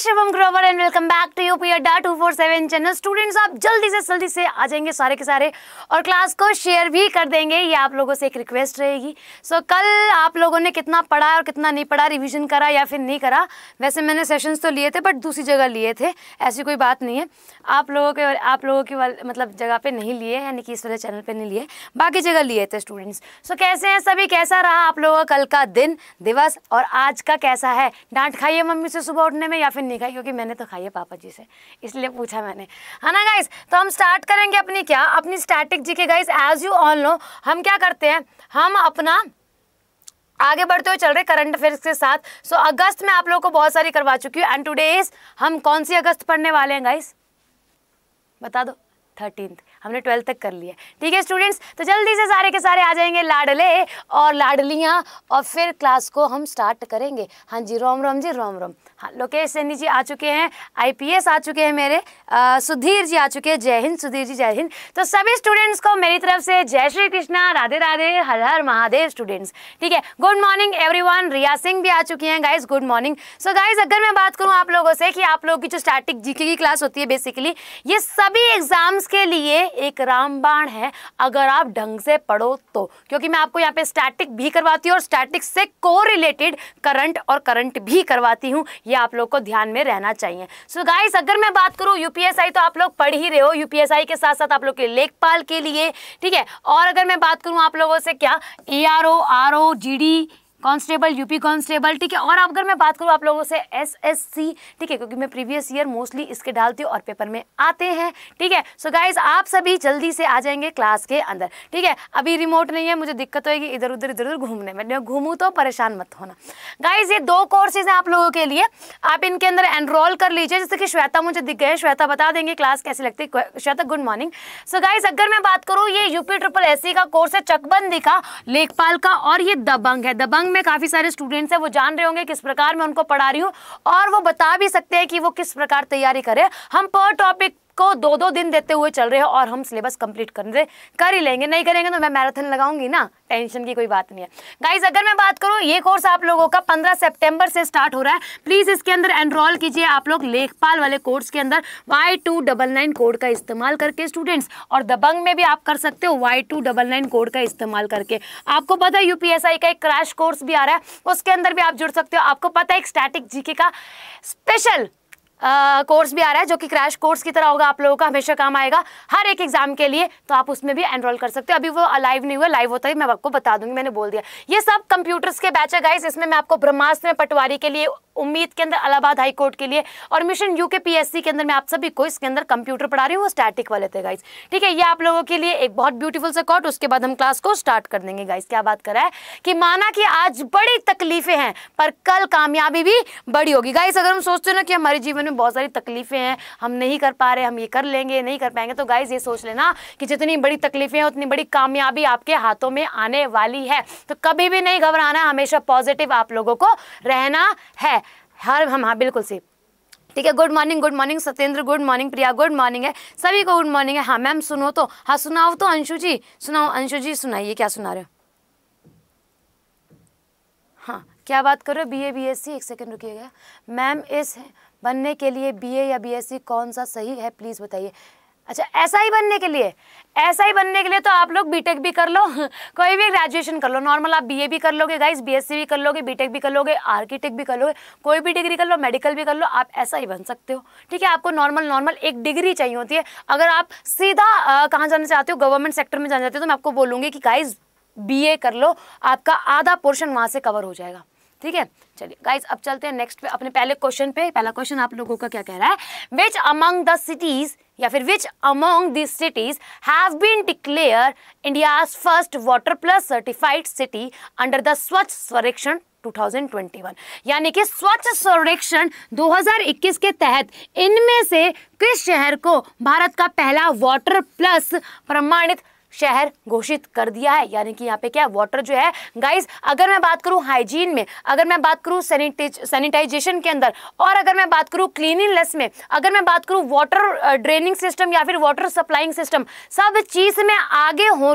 Shivam Grover and welcome back to U P Adda two four seven channel students आप जल्दी से जल्दी से आ जाएंगे सारे के सारे और क्लास को शेयर भी कर देंगे ये आप लोगों से एक रिक्वेस्ट रहेगी सो so, कल आप लोगों ने कितना पढ़ा और कितना नहीं पढ़ा रिविजन करा या फिर नहीं करा वैसे मैंने सेशंस तो लिए थे बट दूसरी जगह लिए थे ऐसी कोई बात नहीं है आप लोगों के आप लोगों की मतलब जगह पर नहीं लिए यानी कि इस वाले चैनल पर नहीं लिए बाकी जगह लिए थे स्टूडेंट्स सो so, कैसे हैं सभी कैसा रहा आप लोगों का कल का दिन दिवस और आज का कैसा है डांट खाइए मम्मी से सुबह उठने में या फिर नहीं खाई क्योंकि मैंने तो खाई है पापा जी से इसलिए पूछा मैंने है हाँ ना गाइस तो हम स्टार्ट करेंगे अपनी क्या अपनी static G K guys as you all know हम क्या करते हैं हम अपना आगे बढ़ते हुए चल रहे करंट अफेयर्स के साथ सो so, अगस्त में आप लोगों को बहुत सारी करवा चुकी हूँ एंड टूडे इज हम कौन सी अगस्त पढ़ने वाले हैं गाइस बता दो थर्टीन हमने ट्वेल्थ तक कर लिया ठीक है स्टूडेंट्स तो जल्दी से सारे के सारे आ जाएंगे लाडले और लाडलियाँ और फिर क्लास को हम स्टार्ट करेंगे हाँ जी रोम रोम जी रोम रोम हाँ लोकेश सैनी जी आ चुके हैं आईपीएस आ चुके हैं मेरे आ, सुधीर जी आ चुके हैं जय हिंद सुधीर जी जय हिंद तो सभी स्टूडेंट्स को मेरी तरफ से जय श्री कृष्णा राधे राधे हर हर महादेव स्टूडेंट्स ठीक है good morning everyone Riya Singh भी आ चुकी हैं guys good morning so guys अगर मैं बात करूँ आप लोगों से कि आप लोगों की जो स्टैटिक जीके की क्लास होती है बेसिकली ये सभी एग्जाम्स के लिए एक रामबाण है अगर आप ढंग से पढ़ो तो क्योंकि मैं आपको यहाँ पे स्टैटिक भी करवाती हूँ और स्टैटिक से को रिलेटेड करंट और करंट भी करवाती हूँ ये आप लोग को ध्यान में रहना चाहिए सो so गाइस अगर मैं बात करूँ यूपीएसआई तो आप लोग पढ़ ही रहे हो यूपीएसआई के साथ साथ आप लोग के लेखपाल के लिए ठीक है और अगर मैं बात करूँ आप लोगों से क्या A R O R O G D constable UP constable ठीक है और अब अगर मैं बात करूँ आप लोगों से एस एस सी ठीक है क्योंकि मैं प्रीवियस ईयर मोस्टली इसके डालती हूँ और पेपर में आते हैं ठीक है सो so गाइज आप सभी जल्दी से आ जाएंगे क्लास के अंदर ठीक है अभी रिमोट नहीं है मुझे दिक्कत होगी इधर उधर इधर उधर घूमने में घूमू तो परेशान मत होना गाइज ये दो कोर्सेज हैं आप लोगों के लिए आप इनके अंदर एनरोल कर लीजिए जैसे कि श्वेता मुझे दिख गए श्वेता बता देंगे क्लास कैसे लगती है Shweta good morning so guys अगर मैं बात करूँ ये यूपी ट्रिपल एस का कोर्स है चकबंदी का लेखपाल का और ये दबंग है दबंग कोचिंग में काफ़ी सारे स्टूडेंट्स हैं वो जान रहे होंगे किस प्रकार मैं उनको पढ़ा रही हूँ और वो बता भी सकते हैं कि वो किस प्रकार तैयारी करें हम पर टॉपिक इसको दो दो दिन देते हुए चल रहे हो और हम सिलेबस कंप्लीट कर रहे कर ही लेंगे नहीं करेंगे तो मैं मैराथन लगाऊंगी ना टेंशन की कोई बात नहीं है गाइज अगर मैं बात करूँ ये कोर्स आप लोगों का पंद्रह सेप्टेम्बर से स्टार्ट हो रहा है प्लीज़ इसके अंदर एनरोल कीजिए आप लोग लेखपाल वाले कोर्स के अंदर वाई कोड का इस्तेमाल करके स्टूडेंट्स और दबंग में भी आप कर सकते हो Y two double nine code का इस्तेमाल करके आपको पता है यूपीएसआई का एक क्रैश कोर्स भी आ रहा है उसके अंदर भी आप जुड़ सकते हो आपको पता है एक स्टैटिक जीके का स्पेशल कोर्स भी आ रहा है जो कि क्रैश कोर्स की तरह होगा आप लोगों का हमेशा काम आएगा हर एक एग्जाम के लिए तो आप उसमें भी एनरोल कर सकते हो अभी वो लाइव नहीं हुआ लाइव होता है मैं आपको बता दूंगी मैंने बोल दिया ये सब कंप्यूटर्स के बैच है गाइस इसमें मैं आपको ब्रह्मास्त्र में पटवारी के लिए उम्मीद के अंदर अलाहाबाद हाईकोर्ट के लिए और mission U K P S C के अंदर मैं आप सभी को इसके अंदर कंप्यूटर पढ़ा रही हूँ वो स्टैटिक वाले थे गाइस ठीक है ये आप लोगों के लिए एक बहुत ब्यूटीफुल से कॉट उसके बाद हम क्लास को स्टार्ट कर देंगे गाइस क्या बात करा है कि माना कि आज बड़ी तकलीफें हैं पर कल कामयाबी भी बड़ी होगी गाइस अगर हम सोचते ना कि हमारे जीवन में में बहुत सारी तकलीफ़ें हैं हम नहीं कर पा रहे हम ये कर लेंगे नहीं कर पाएंगे तो गाइज़ ये सोच लेना कि जितनी बड़ी तकलीफ़ें हैं उतनी बड़ी कामयाबी आपके हाथों में आने वाली है तो कभी भी नहीं घबराना हमेशा पॉजिटिव आप लोगों को रहना है हर हम हाँ बिल्कुल सी ठीक है good morning good morning Satyendra good morning Priya good morning है सभी को गुड मॉर्निंग है हाँ मैम सुनो तो हाँ सुनाओ तो अंशु जी सुनाओ अंशु जी सुनाइए क्या सुना रहे हो हाँ क्या बात कर रहे हो B A B S C एक सेकेंड रुकिएगा मैम इस बनने के लिए बीए या बीएससी कौन सा सही है प्लीज़ बताइए अच्छा ऐसा ही बनने के लिए ऐसा ही बनने के लिए तो आप लोग बीटेक भी कर लो कोई भी ग्रेजुएशन कर लो नॉर्मल आप बीए भी कर लोगे गाइस बीएससी भी कर लोगे बीटेक भी कर लोगे आर्किटेक्ट भी कर लोगे कोई भी डिग्री कर लो मेडिकल भी कर लो आप ऐसा ही बन सकते हो ठीक है आपको नॉर्मल नॉर्मल एक डिग्री चाहिए होती है अगर आप सीधा कहाँ जाना चाहते हो गवर्नमेंट सेक्टर में जाना चाहते हो तो मैं आपको बोलूँगी कि गाइज बी कर लो आपका आधा पोर्शन वहाँ से कवर हो जाएगा ठीक है चलिए गाइज अब चलते हैं नेक्स्ट पे अपने पहले क्वेश्चन पे पहला क्वेश्चन आप लोगों का क्या कह रहा है विच अमंग द सिटीज या फिर which among this cities have been declare India first water plus certified city under the Swachh Survekshan 2021 यानी कि स्वच्छ सर्वेक्षण 2021 के तहत इनमें से किस शहर को भारत का पहला वाटर प्लस प्रमाणित शहर घोषित कर दिया है यानी कि यहाँ पे क्या वाटर जो है गाइज अगर मैं बात करूँ हाइजीन में अगर मैं बात करूँ सैनिटाइजेशन के अंदर और अगर मैं बात करूँ क्लीनिंगनेस में अगर मैं बात करूँ वाटर ड्रेनिंग सिस्टम या फिर वाटर सप्लाइंग सिस्टम सब चीज़ में आगे हो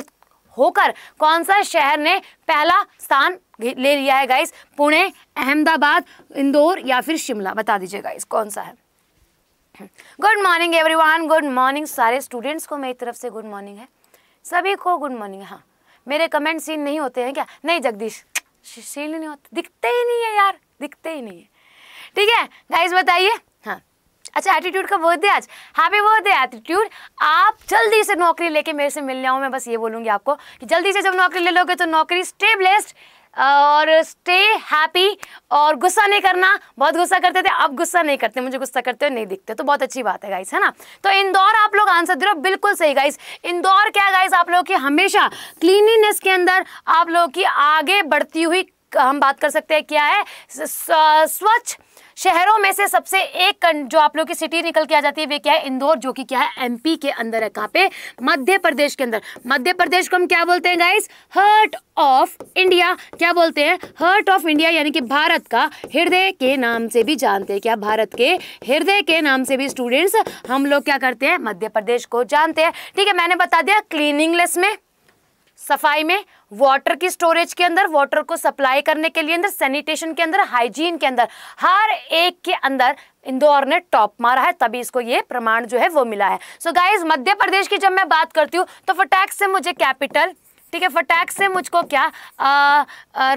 होकर कौन सा शहर ने पहला स्थान ले लिया है गाइस पुणे अहमदाबाद इंदौर या फिर शिमला बता दीजिए गाइस कौन सा है good morning everyone good morning सारे स्टूडेंट्स को मेरी तरफ से गुड मॉर्निंग है सभी को गुड मॉर्निंग हाँ मेरे कमेंट सीन नहीं होते हैं क्या नहीं जगदीश सीन नहीं होते दिखते ही नहीं है यार दिखते ही नहीं है ठीक है गाइज बताइए हाँ अच्छा एटीट्यूड का बर्थडे आज हैप्पी बर्थडे एटीट्यूड आप जल्दी से नौकरी लेके मेरे से मिलने जाओ मैं बस ये बोलूँगी आपको कि जल्दी से जब नौकरी ले लोगे तो नौकरी स्टेबलेस्ट और स्टे हैप्पी और गुस्सा नहीं करना बहुत गुस्सा करते थे अब गुस्सा नहीं करते मुझे गुस्सा करते हो नहीं दिखते तो बहुत अच्छी बात है गाइस है ना तो इंदौर आप लोग आंसर दे रहे हो बिल्कुल सही गाइस इंदौर क्या गाइस आप लोग की हमेशा क्लीनिनेस के अंदर आप लोगों की आगे बढ़ती हुई हम बात कर सकते हैं क्या है स्वच्छ शहरों में से सबसे एक जो आप लोग की सिटी निकल के आ जाती है वे क्या है इंदौर जो कि क्या है एमपी के अंदर है कहाँ पे मध्य प्रदेश के अंदर मध्य प्रदेश को हम क्या बोलते हैं गाइस हर्ट ऑफ इंडिया क्या बोलते हैं हर्ट ऑफ इंडिया यानी कि भारत का हृदय के नाम से भी जानते हैं क्या भारत के हृदय के नाम से भी स्टूडेंट्स हम लोग क्या करते हैं मध्य प्रदेश को जानते हैं ठीक है मैंने बता दिया क्लीनिंगलेस में सफाई में वाटर की स्टोरेज के अंदर वाटर को सप्लाई करने के लिए अंदर सैनिटेशन के अंदर हाइजीन के अंदर हर एक के अंदर इंदौर ने टॉप मारा है तभी इसको ये प्रमाण जो है वो मिला है सो so गाइज मध्य प्रदेश की जब मैं बात करती हूँ तो फटैक्स से मुझे कैपिटल ठीक है फटैक से मुझको क्या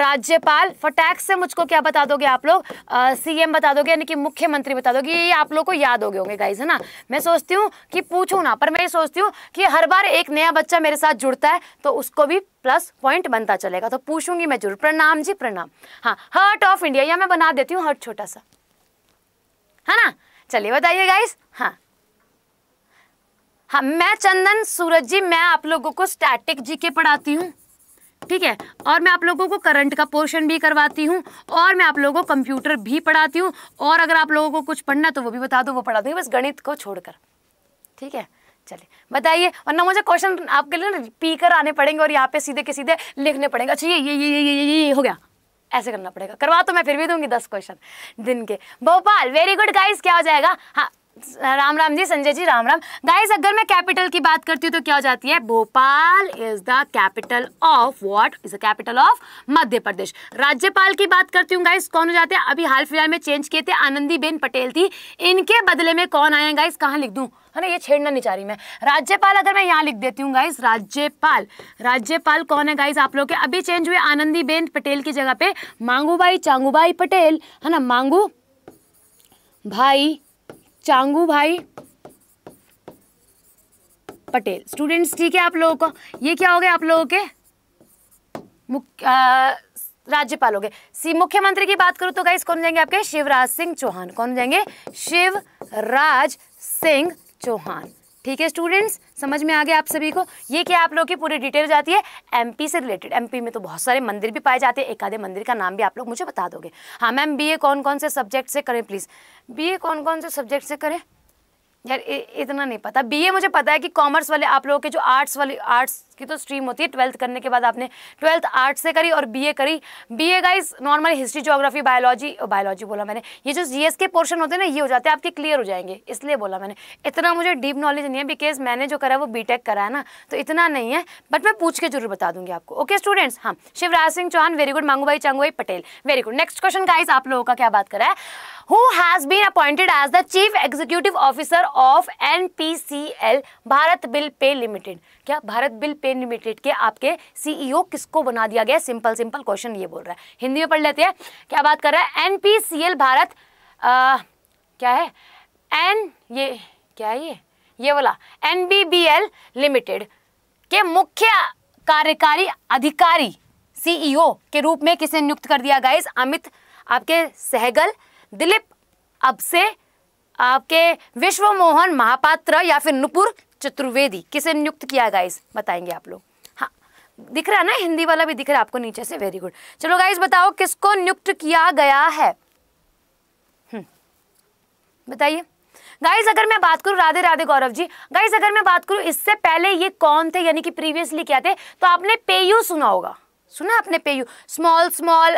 राज्यपाल फटैक से मुझको क्या बता दोगे आप लोग सीएम बता दोगे यानी कि मुख्यमंत्री बता दोगे ये आप लोग को याद हो गए होंगे गाइज है ना मैं सोचती हूँ कि पूछू ना पर मैं ये सोचती हूँ कि हर बार एक नया बच्चा मेरे साथ जुड़ता है तो उसको भी प्लस पॉइंट बनता चलेगा तो पूछूंगी मैं जरूर प्रणाम जी प्रणाम हाँ हर्ट ऑफ इंडिया या मैं बना देती हूँ हर्ट छोटा सा है ना चलिए बताइए गाइस हाँ हाँ मैं चंदन सूरज जी मैं आप लोगों को स्टैटिक जी के पढ़ाती हूँ ठीक है और मैं आप लोगों को करंट का पोर्शन भी करवाती हूँ और मैं आप लोगों को कंप्यूटर भी पढ़ाती हूँ और अगर आप लोगों को कुछ पढ़ना तो वो भी बता दो वो पढ़ा दूँगी बस गणित को छोड़कर ठीक है चलिए बताइए और ना मुझे क्वेश्चन आपके लिए ना पी कर आने पड़ेंगे और यहाँ पे सीधे के सीधे लिखने पड़ेंगे अच्छा ये ये ये ये ये ये, ये हो गया ऐसे करना पड़ेगा करवा तो मैं फिर भी दूंगी दस क्वेश्चन दिन के भोपाल वेरी गुड गाइस क्या हो जाएगा हाँ राम राम जी संजय जी राम राम गाइस अगर मैं कैपिटल की बात करती हूँ तो क्या हो जाती है Bhopal is the capital of what is the capital of Madhya Pradesh राज्यपाल की बात करती हूँ गाइस कौन हो जाते हैं अभी हाल फिलहाल में चेंज किए थे आनंदी बेन पटेल थी इनके बदले में कौन आए गाइस कहाँ लिख दूँ है ना ये छेड़ना नहीं चाह रही मैं राज्यपाल अगर मैं यहाँ लिख देती हूँ गाइस राज्यपाल राज्यपाल कौन है गाइस आप लोग के अभी चेंज हुए आनंदी बेन पटेल की जगह पे मांगूबाई चांगूबाई पटेल है ना मांगू भाई चांगू भाई पटेल स्टूडेंट्स ठीक है आप लोगों को ये क्या हो गया आप लोगों के मुख्य राज्यपाल हो गए मुख्यमंत्री की बात करूँ तो गाइस कौन जाएंगे आपके शिवराज सिंह चौहान कौन जाएंगे शिवराज सिंह चौहान ठीक है स्टूडेंट्स समझ में आ गया आप सभी को ये क्या आप लोग की पूरी डिटेल जाती है एमपी से रिलेटेड एमपी में तो बहुत सारे मंदिर भी पाए जाते हैं एक आधे मंदिर का नाम भी आप लोग मुझे बता दोगे हाँ मैम बी कौन कौन से सब्जेक्ट से करें प्लीज़ बी कौन कौन से सब्जेक्ट से करें यार इतना नहीं पता बीए मुझे पता है कि कॉमर्स वाले आप लोगों के जो आर्ट्स वाले आर्ट्स की तो स्ट्रीम होती है ट्वेल्थ करने के बाद आपने ट्वेल्थ आर्ट्स से करी और बीए करी BA guys normal history geography biology biology बोला मैंने ये जो जीएस के पोर्शन होते हैं ना ये हो जाते हैं आपके क्लियर हो जाएंगे इसलिए बोला मैंने इतना मुझे डीप नॉलेज नहीं है बिकॉज मैंने जो करा वो बीटेक करा है ना तो इतना नहीं है बट मैं पूछ के जरूर बता दूंगी आपको ओके स्टूडेंट्स हाँ Shivraj Singh Chouhan very good Mangu bhai Changu Patel very good next question guys आप लोगों का क्या बात करा है who has been appointed as the chief executive officer of NPCL Bharat bill pay limited क्या भारत बिल पेन लिमिटेड के आपके सीईओ e किसको बना दिया गया सिंपल सिंपल क्वेश्चन ये बोल रहा है हिंदी में पढ़ लेते हैं क्या बात कर रहा है एनपीसीएल भारत आ, क्या है एन ये क्या है ये ये वाला एन लिमिटेड के मुख्य कार्यकारी अधिकारी सीईओ e के रूप में किसे नियुक्त कर दिया गाइस अमित आपके सहगल दिलीप अब से आपके विश्वमोहन महापात्र या फिर नुपुर चतुर्वेदी किसे नियुक्त किया गाइस बताएंगे आप लोग हाँ दिख रहा है ना हिंदी वाला भी दिख रहा है आपको नीचे से वेरी गुड चलो गाइस बताओ किसको नियुक्त किया गया है हम्म, बताइए गाइस अगर मैं बात करूं राधे राधे गौरव जी गाइस अगर मैं बात करूं इससे पहले ये कौन थे यानी कि प्रीवियसली क्या थे तो आपने पेयू सुना होगा सुना आपने पेयू small small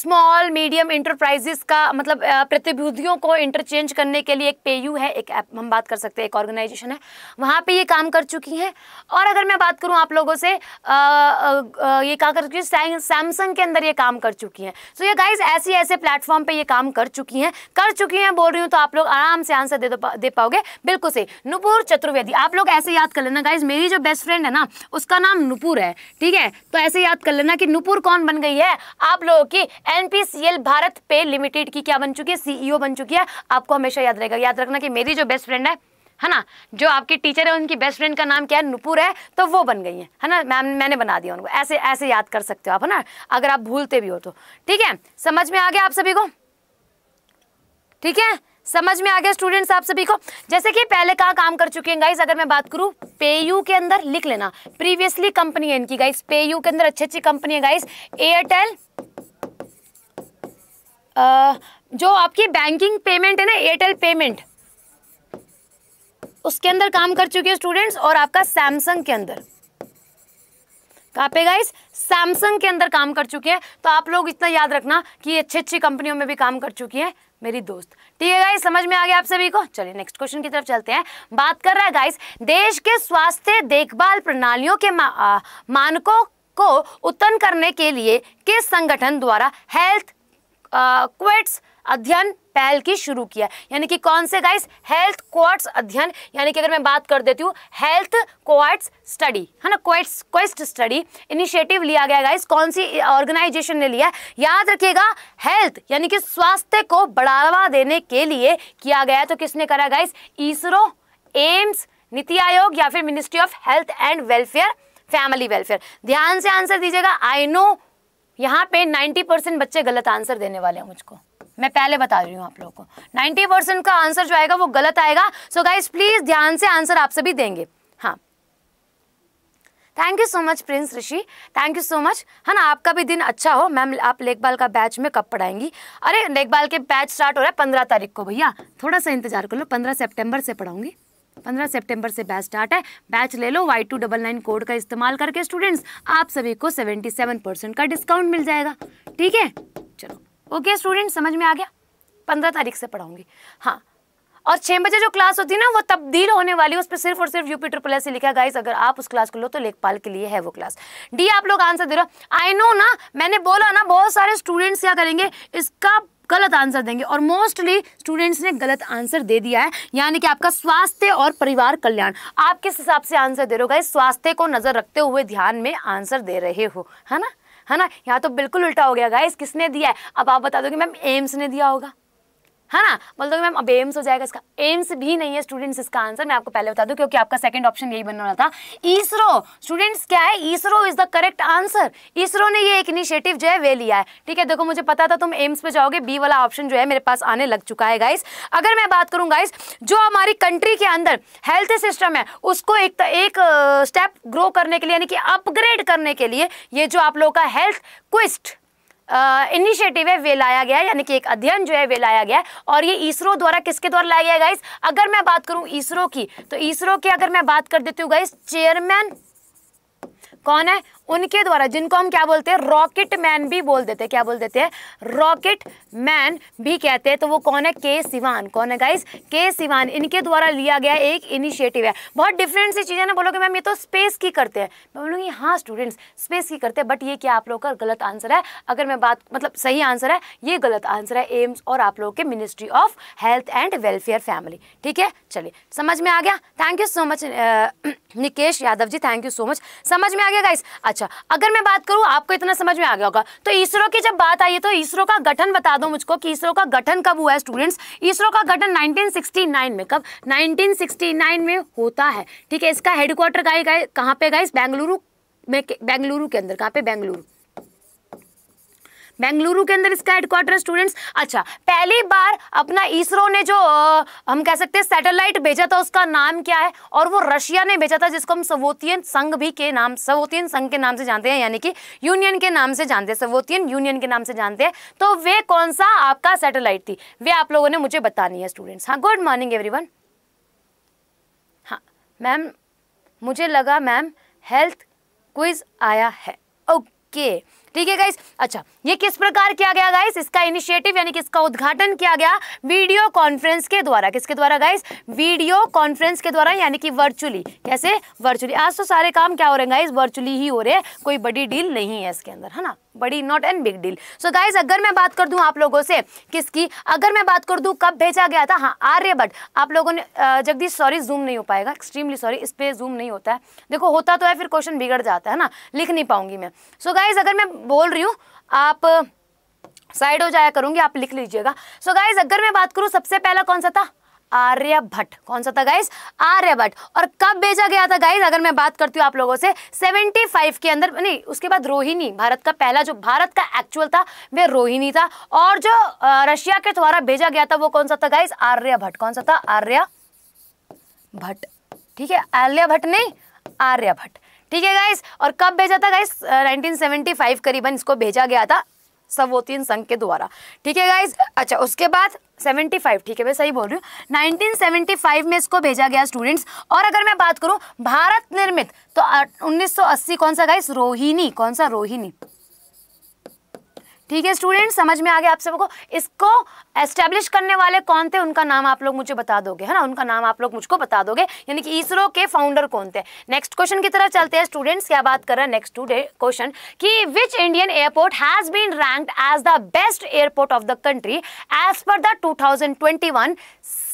small medium enterprises का मतलब uh, प्रतिभूतियों को इंटरचेंज करने के लिए एक पेयू है एक ऐप हम बात कर सकते हैं एक ऑर्गेनाइजेशन है वहाँ पे ये काम कर चुकी हैं और अगर मैं बात करूँ आप लोगों से uh, uh, uh, ये काम कर चुकी है सैमसंग के अंदर ये काम कर चुकी हैं सो so, ये गाइज ऐसे ऐसे प्लेटफॉर्म पर ये काम कर चुकी हैं कर चुकी हैं बोल रही हूँ तो आप लोग आराम से आंसर दे दे पाओगे बिल्कुल से नुपुर चतुर्वेदी आप लोग ऐसे याद कर लेना गाइज मेरी जो बेस्ट फ्रेंड है ना उसका नाम नुपुर है ठीक है तो ऐसे याद कर कर लेना कि नूपुर कौन बन गई है आप लोगों की एनपीसीएल भारत पे लिमिटेड की क्या बन चुकी है सीईओ e बन चुकी है आपको हमेशा याद रहेगा याद रखना कि मेरी जो बेस्ट फ्रेंड है है ना जो आपकी टीचर है उनकी बेस्ट फ्रेंड का नाम क्या है नुपुर है तो वो बन गई है है ना मैम मैंने बना दिया उनको ऐसे ऐसे याद कर सकते हो आप है ना अगर आप भूलते भी हो तो ठीक है समझ में आ गया आप सभी को ठीक है समझ में आ गया स्टूडेंट्स आप सभी को जैसे कि पहले कहा काम कर चुके हैं गाइस अगर मैं बात करूँ पेयू के अंदर लिख लेना प्रीवियसली कंपनी है इनकी गाइस पेयू के अंदर अच्छी अच्छी कंपनी है गाइस एयरटेल जो आपकी बैंकिंग पेमेंट है ना एयरटेल पेमेंट उसके अंदर काम कर चुके हैं स्टूडेंट्स और आपका सैमसंग के अंदर कहा पे गाइस सैमसंग के अंदर काम कर चुके हैं तो आप लोग इतना याद रखना कि अच्छी अच्छी कंपनियों में भी काम कर चुकी हैं मेरी दोस्त ठीक है गाइस समझ में आ गया आप सभी को चलिए नेक्स्ट क्वेश्चन की तरफ चलते हैं बात कर रहा है गाइस देश के स्वास्थ्य देखभाल प्रणालियों के मा, आ, मानकों को उत्तन करने के लिए किस संगठन द्वारा हेल्थ क्वेट्स अध्ययन पहल की शुरू किया यानी कि कौन से गाइस हेल्थ क्वार्ट्स अध्ययन यानी कि अगर मैं बात कर देती हूँ हेल्थ क्वार्ट्स स्टडी है ना क्वेट्स क्वेस्ट स्टडी इनिशिएटिव लिया गया गाइस कौन सी ऑर्गेनाइजेशन ने लिया याद रखिएगा हेल्थ यानी कि स्वास्थ्य को बढ़ावा देने के लिए किया गया तो किसने करा गाइस इसरो एम्स नीति आयोग या फिर ministry of health and welfare family welfare ध्यान से आंसर दीजिएगा आई नो यहाँ पे नाइन्टी परसेंट बच्चे गलत आंसर देने वाले हैं मुझको मैं पहले बता रही हूँ आप लोगों को नाइन्टी परसेंट का आंसर जो आएगा वो गलत आएगा सो गाइज प्लीज़ ध्यान से आंसर आप सभी देंगे हाँ thank you so much Prince Rishi thank you so much है ना आपका भी दिन अच्छा हो मैम आप लेखबाल का बैच में कब पढ़ाएंगी अरे लेखबाल के बैच स्टार्ट हो रहा है पंद्रह तारीख को भैया थोड़ा सा इंतजार कर लो पंद्रह सेप्टेम्बर से पढ़ाऊंगी पंद्रह सेप्टेम्बर से बैच स्टार्ट है बैच ले लो Y two double nine code का इस्तेमाल करके स्टूडेंट्स आप सभी को सेवेंटी सेवन परसेंट का डिस्काउंट मिल जाएगा ठीक है ओके स्टूडेंट समझ में आ गया पंद्रह तारीख से पढ़ाऊंगी हाँ और छः बजे जो क्लास होती है ना वो तब्दील होने वाली है उस पर सिर्फ और सिर्फ यूपी ट्रिपल एस लिखा गाइस अगर आप उस क्लास को लो तो लेखपाल के लिए है वो क्लास डी आप लोग आंसर दे रहे हो आई नो ना मैंने बोला ना बहुत सारे स्टूडेंट्स क्या करेंगे इसका गलत आंसर देंगे और मोस्टली स्टूडेंट्स ने गलत आंसर दे दिया है यानी कि आपका स्वास्थ्य और परिवार कल्याण आप किस हिसाब से आंसर दे रहे हो गाइस स्वास्थ्य को नजर रखते हुए ध्यान में आंसर दे रहे हो है ना है ना यहाँ तो बिल्कुल उल्टा हो गया गाइस किसने दिया है अब आप बता दो कि मैम एम्स ने दिया होगा है हाँ ना बोल दो मैम अब एम्स हो जाएगा इसका एम्स भी नहीं है स्टूडेंट्स इसका आंसर मैं आपको पहले बता दूं क्योंकि आपका सेकंड ऑप्शन यही बन रहा था इसरो स्टूडेंट्स क्या है ISRO is the correct answer ISRO ने ये एक इनिशिएटिव जो है वे लिया है ठीक है देखो मुझे पता था तुम एम्स पे जाओगे बी वाला ऑप्शन जो है मेरे पास आने लग चुका है गाइस अगर मैं बात करूँ गाइस जो हमारी कंट्री के अंदर हेल्थ सिस्टम है उसको एक एक स्टेप ग्रो करने के लिए यानी कि अपग्रेड करने के लिए ये जो आप लोगों का हेल्थ क्विस्ट इनिशिएटिव है वे लाया गया यानी कि एक अध्ययन जो है वे लाया गया है और ये इसरो द्वारा किसके द्वारा लाया गया गाइस अगर मैं बात करूं इसरो की तो इसरो की अगर मैं बात कर देती हूँ गाइस चेयरमैन कौन है उनके द्वारा जिनको हम क्या बोलते हैं रॉकेट मैन भी बोल देते हैं क्या बोल देते हैं रॉकेट मैन भी कहते हैं तो वो कौन है के सिवान कौन है गाइस के सिवान इनके द्वारा लिया गया एक इनिशिएटिव है बहुत डिफरेंट सी चीज़ें ना बोलोगे मैम ये तो स्पेस की करते हैं मैं बोलूँगी हाँ स्टूडेंट्स स्पेस की करते हैं बट ये क्या आप लोग का गलत आंसर है अगर मैं बात मतलब सही आंसर है ये गलत आंसर है एम्स और आप लोगों के ministry of health and welfare family ठीक है चलिए समझ में आ गया thank you so much Nikesh Yadav ji thank you so much समझ में आ गया गाइस अच्छा अच्छा अगर मैं बात करूं आपको इतना समझ में आ गया होगा तो इसरो की जब बात आई है तो इसरो का गठन बता दो मुझको कि इसरो का गठन कब हुआ है स्टूडेंट्स इसरो का गठन 1969 में कब 1969 में होता है ठीक है इसका हेडक्वार्टर कहाँ पे गाइस बेंगलुरु में बेंगलुरु के अंदर कहाँ पे बेंगलुरु बेंगलुरु के अंदर इसका हेडक्वार्टर स्टूडेंट्स अच्छा पहली बार अपना इसरो ने जो हम कह सकते हैं सैटेलाइट भेजा था उसका नाम क्या है और वो रशिया ने भेजा था जिसको हम सवोतियन संघ भी के नाम सवोतियन संघ के नाम से जानते हैं यानी कि यूनियन के नाम से जानते हैं सवोतियन यूनियन के नाम से जानते हैं तो वे कौन सा आपका सेटेलाइट थी वे आप लोगों ने मुझे बतानी है स्टूडेंट्स हाँ गुड मॉर्निंग एवरी हाँ मैम मुझे लगा मैम हेल्थ क्विज आया है ओके okay. ठीक है गाइस अच्छा ये किस प्रकार किया गया गाइस इसका इनिशिएटिव यानी कि इसका उद्घाटन किया गया वीडियो कॉन्फ्रेंस के द्वारा किसके द्वारा गाइस वीडियो कॉन्फ्रेंस के द्वारा यानी कि वर्चुअली कैसे वर्चुअली आज तो सारे काम क्या हो रहे हैं गाइस वर्चुअली ही हो रहे हैं कोई बड़ी डील नहीं है इसके अंदर है ना बड़ी not an big deal so guys अगर मैं बात कर दूं आप लोगों से किसकी अगर मैं बात कर दूं कब भेजा गया था हाँ आर्यभट्ट आप लोगों ने जगदीश सॉरी जूम नहीं हो पाएगा एक्सट्रीमली सॉरी इस पर जूम नहीं होता है देखो होता तो है फिर क्वेश्चन बिगड़ जाता है ना लिख नहीं पाऊंगी मैं सो so गाइज अगर मैं बोल रही हूँ आप साइड हो जाया करूंगी आप लिख लीजिएगा सो गाइज अगर मैं बात करूँ सबसे पहला कौन सा था आर्यभट्ट कौन सा था गाइस आर्यभट्ट और कब भेजा गया था गाइस अगर मैं बात करती हूँ आप लोगों से 75 के अंदर नहीं उसके बाद रोहिणी भारत का पहला जो भारत का एक्चुअल था वह रोहिणी था और जो रशिया के द्वारा भेजा गया था वो कौन सा था गाइस आर्यभट्ट कौन सा था आर्य भट्ट ठीक है आर्यभट्ट नहीं आर्यभट्ट ठीक है गाइस और कब भेजा था गाइस नाइनटीन 1975 करीबन इसको भेजा गया था सवोतीन संघ के द्वारा ठीक है गाइस अच्छा उसके बाद सेवेंटी फाइव ठीक है मैं सही बोल रही हूँ नाइनटीन सेवेंटी फाइव में इसको भेजा गया स्टूडेंट्स और अगर मैं बात करूँ भारत निर्मित तो उन्नीस सौ अस्सी कौन सा गाइस रोहिणी कौन सा रोहिणी ठीक है स्टूडेंट समझ में आ गया आप सबको इसको एस्टेब्लिश करने वाले कौन थे उनका नाम आप लोग मुझे बता दोगे है ना उनका नाम आप लोग मुझको बता दोगे यानी कि इसरो के फाउंडर कौन थे नेक्स्ट क्वेश्चन की तरफ चलते हैं स्टूडेंट्स क्या बात कर रहे हैं नेक्स्ट क्वेश्चन कि which Indian airport has been ranked as the best airport of the country as per the two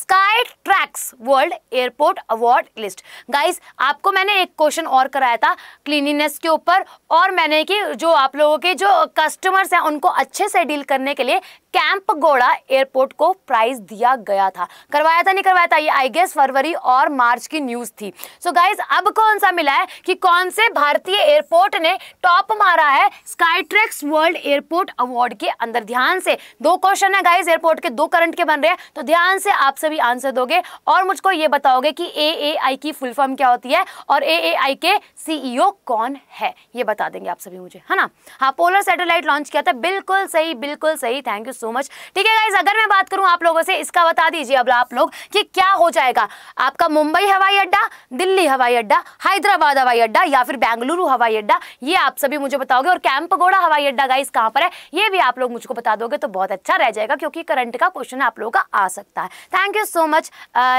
Skytrax world airport award list guys आपको मैंने एक क्वेश्चन और कराया था क्लीनिनेस के ऊपर और मैंने कि जो आप लोगों के जो कस्टमर्स हैं उनको अच्छे से डील करने के लिए कैंप गोड़ा एयरपोर्ट को प्राइज दिया गया था करवाया था नहीं करवाया था ये आई गेस फरवरी और मार्च की न्यूज थी सो so गाइज अब कौन सा मिला है कि कौन से भारतीय एयरपोर्ट ने टॉप मारा है Skytrax world airport award के अंदर ध्यान से दो क्वेश्चन है गाइज एयरपोर्ट के दो करंट के बन रहे हैं तो ध्यान से आप सभी भी आंसर दोगे और मुझको ये बताओगे कि ए ए आई की फुल फॉर्म क्या होती है और ए ए आई के सीईओ e कौन है ये बता देंगे आप सभी मुझे है ना हाँ पोलर सैटेलाइट लॉन्च किया था बिल्कुल सही बिल्कुल सही थैंक यू सो मच ठीक है गाइज अगर मैं बात करूँ आप लोगों से इसका बता दीजिए अब आप लोग कि क्या हो जाएगा आपका मुंबई हवाई अड्डा दिल्ली हवाई अड्डा हैदराबाद हवाई अड्डा या फिर बेंगलुरु हवाई अड्डा ये आप सभी मुझे बताओगे और कैंपगोड़ा हवाई अड्डा गाइस कहाँ पर है ये भी आप लोग मुझको बता दोगे तो बहुत अच्छा रह जाएगा क्योंकि करंट का क्वेश्चन आप लोगों का आ सकता है thank you so much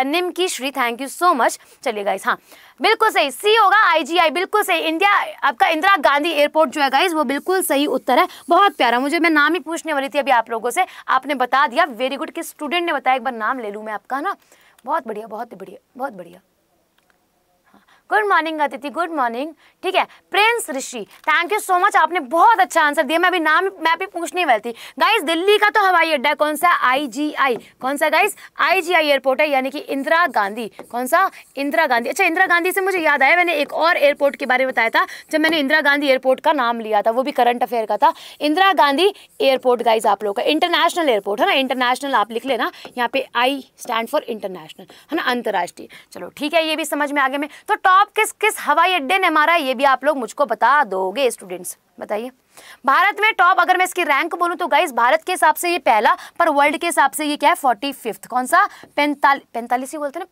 Nimki Shri thank you so much चलिए गाइज हाँ बिल्कुल सही सी होगा आईजीआई बिल्कुल सही इंडिया आपका इंदिरा गांधी एयरपोर्ट जो है गाइज वो बिल्कुल सही उत्तर है बहुत प्यारा मुझे मैं नाम ही पूछने वाली थी अभी आप लोगों से आपने बता दिया वेरी गुड किस स्टूडेंट ने बताया एक बार नाम ले लूँ मैं आपका ना बहुत बढ़िया बहुत बढ़िया बहुत बढ़िया good morning Atithi good morning ठीक है Prince Rishi thank you so much आपने बहुत अच्छा आंसर दिया मैं अभी नाम मैं अभी पूछने वाली थी गाइस दिल्ली का तो हवाई अड्डा कौन सा आईजीआई कौन सा गाइस आईजीआई एयरपोर्ट है यानी कि इंदिरा गांधी कौन सा इंदिरा गांधी अच्छा इंदिरा गांधी से मुझे याद आया मैंने एक और एयरपोर्ट के बारे में बताया था जब मैंने इंदिरा गांधी एयरपोर्ट का नाम लिया था वो भी करंट अफेयर का था इंदिरा गांधी एयरपोर्ट गाइज आप लोग का इंटरनेशनल एयरपोर्ट है ना इंटरनेशनल आप लिख लेना यहाँ पे आई स्टैंड फॉर इंटरनेशनल है ना अंतर्राष्ट्रीय चलो ठीक है ये भी समझ में आगे में तो टॉप टॉप किस किस हवाई अड्डे ने मारा ये भी आप लोग मुझको बता दोगे स्टूडेंट्स बताइए भारत में टॉप अगर मैं इसकी रैंक बोलूं तो गाइस भारत के हिसाब से ये पहला पर वर्ल्ड के हिसाब से ये क्या है फोर्टी कौन सा पैंतालीस पैंतालीस ही बोलते ना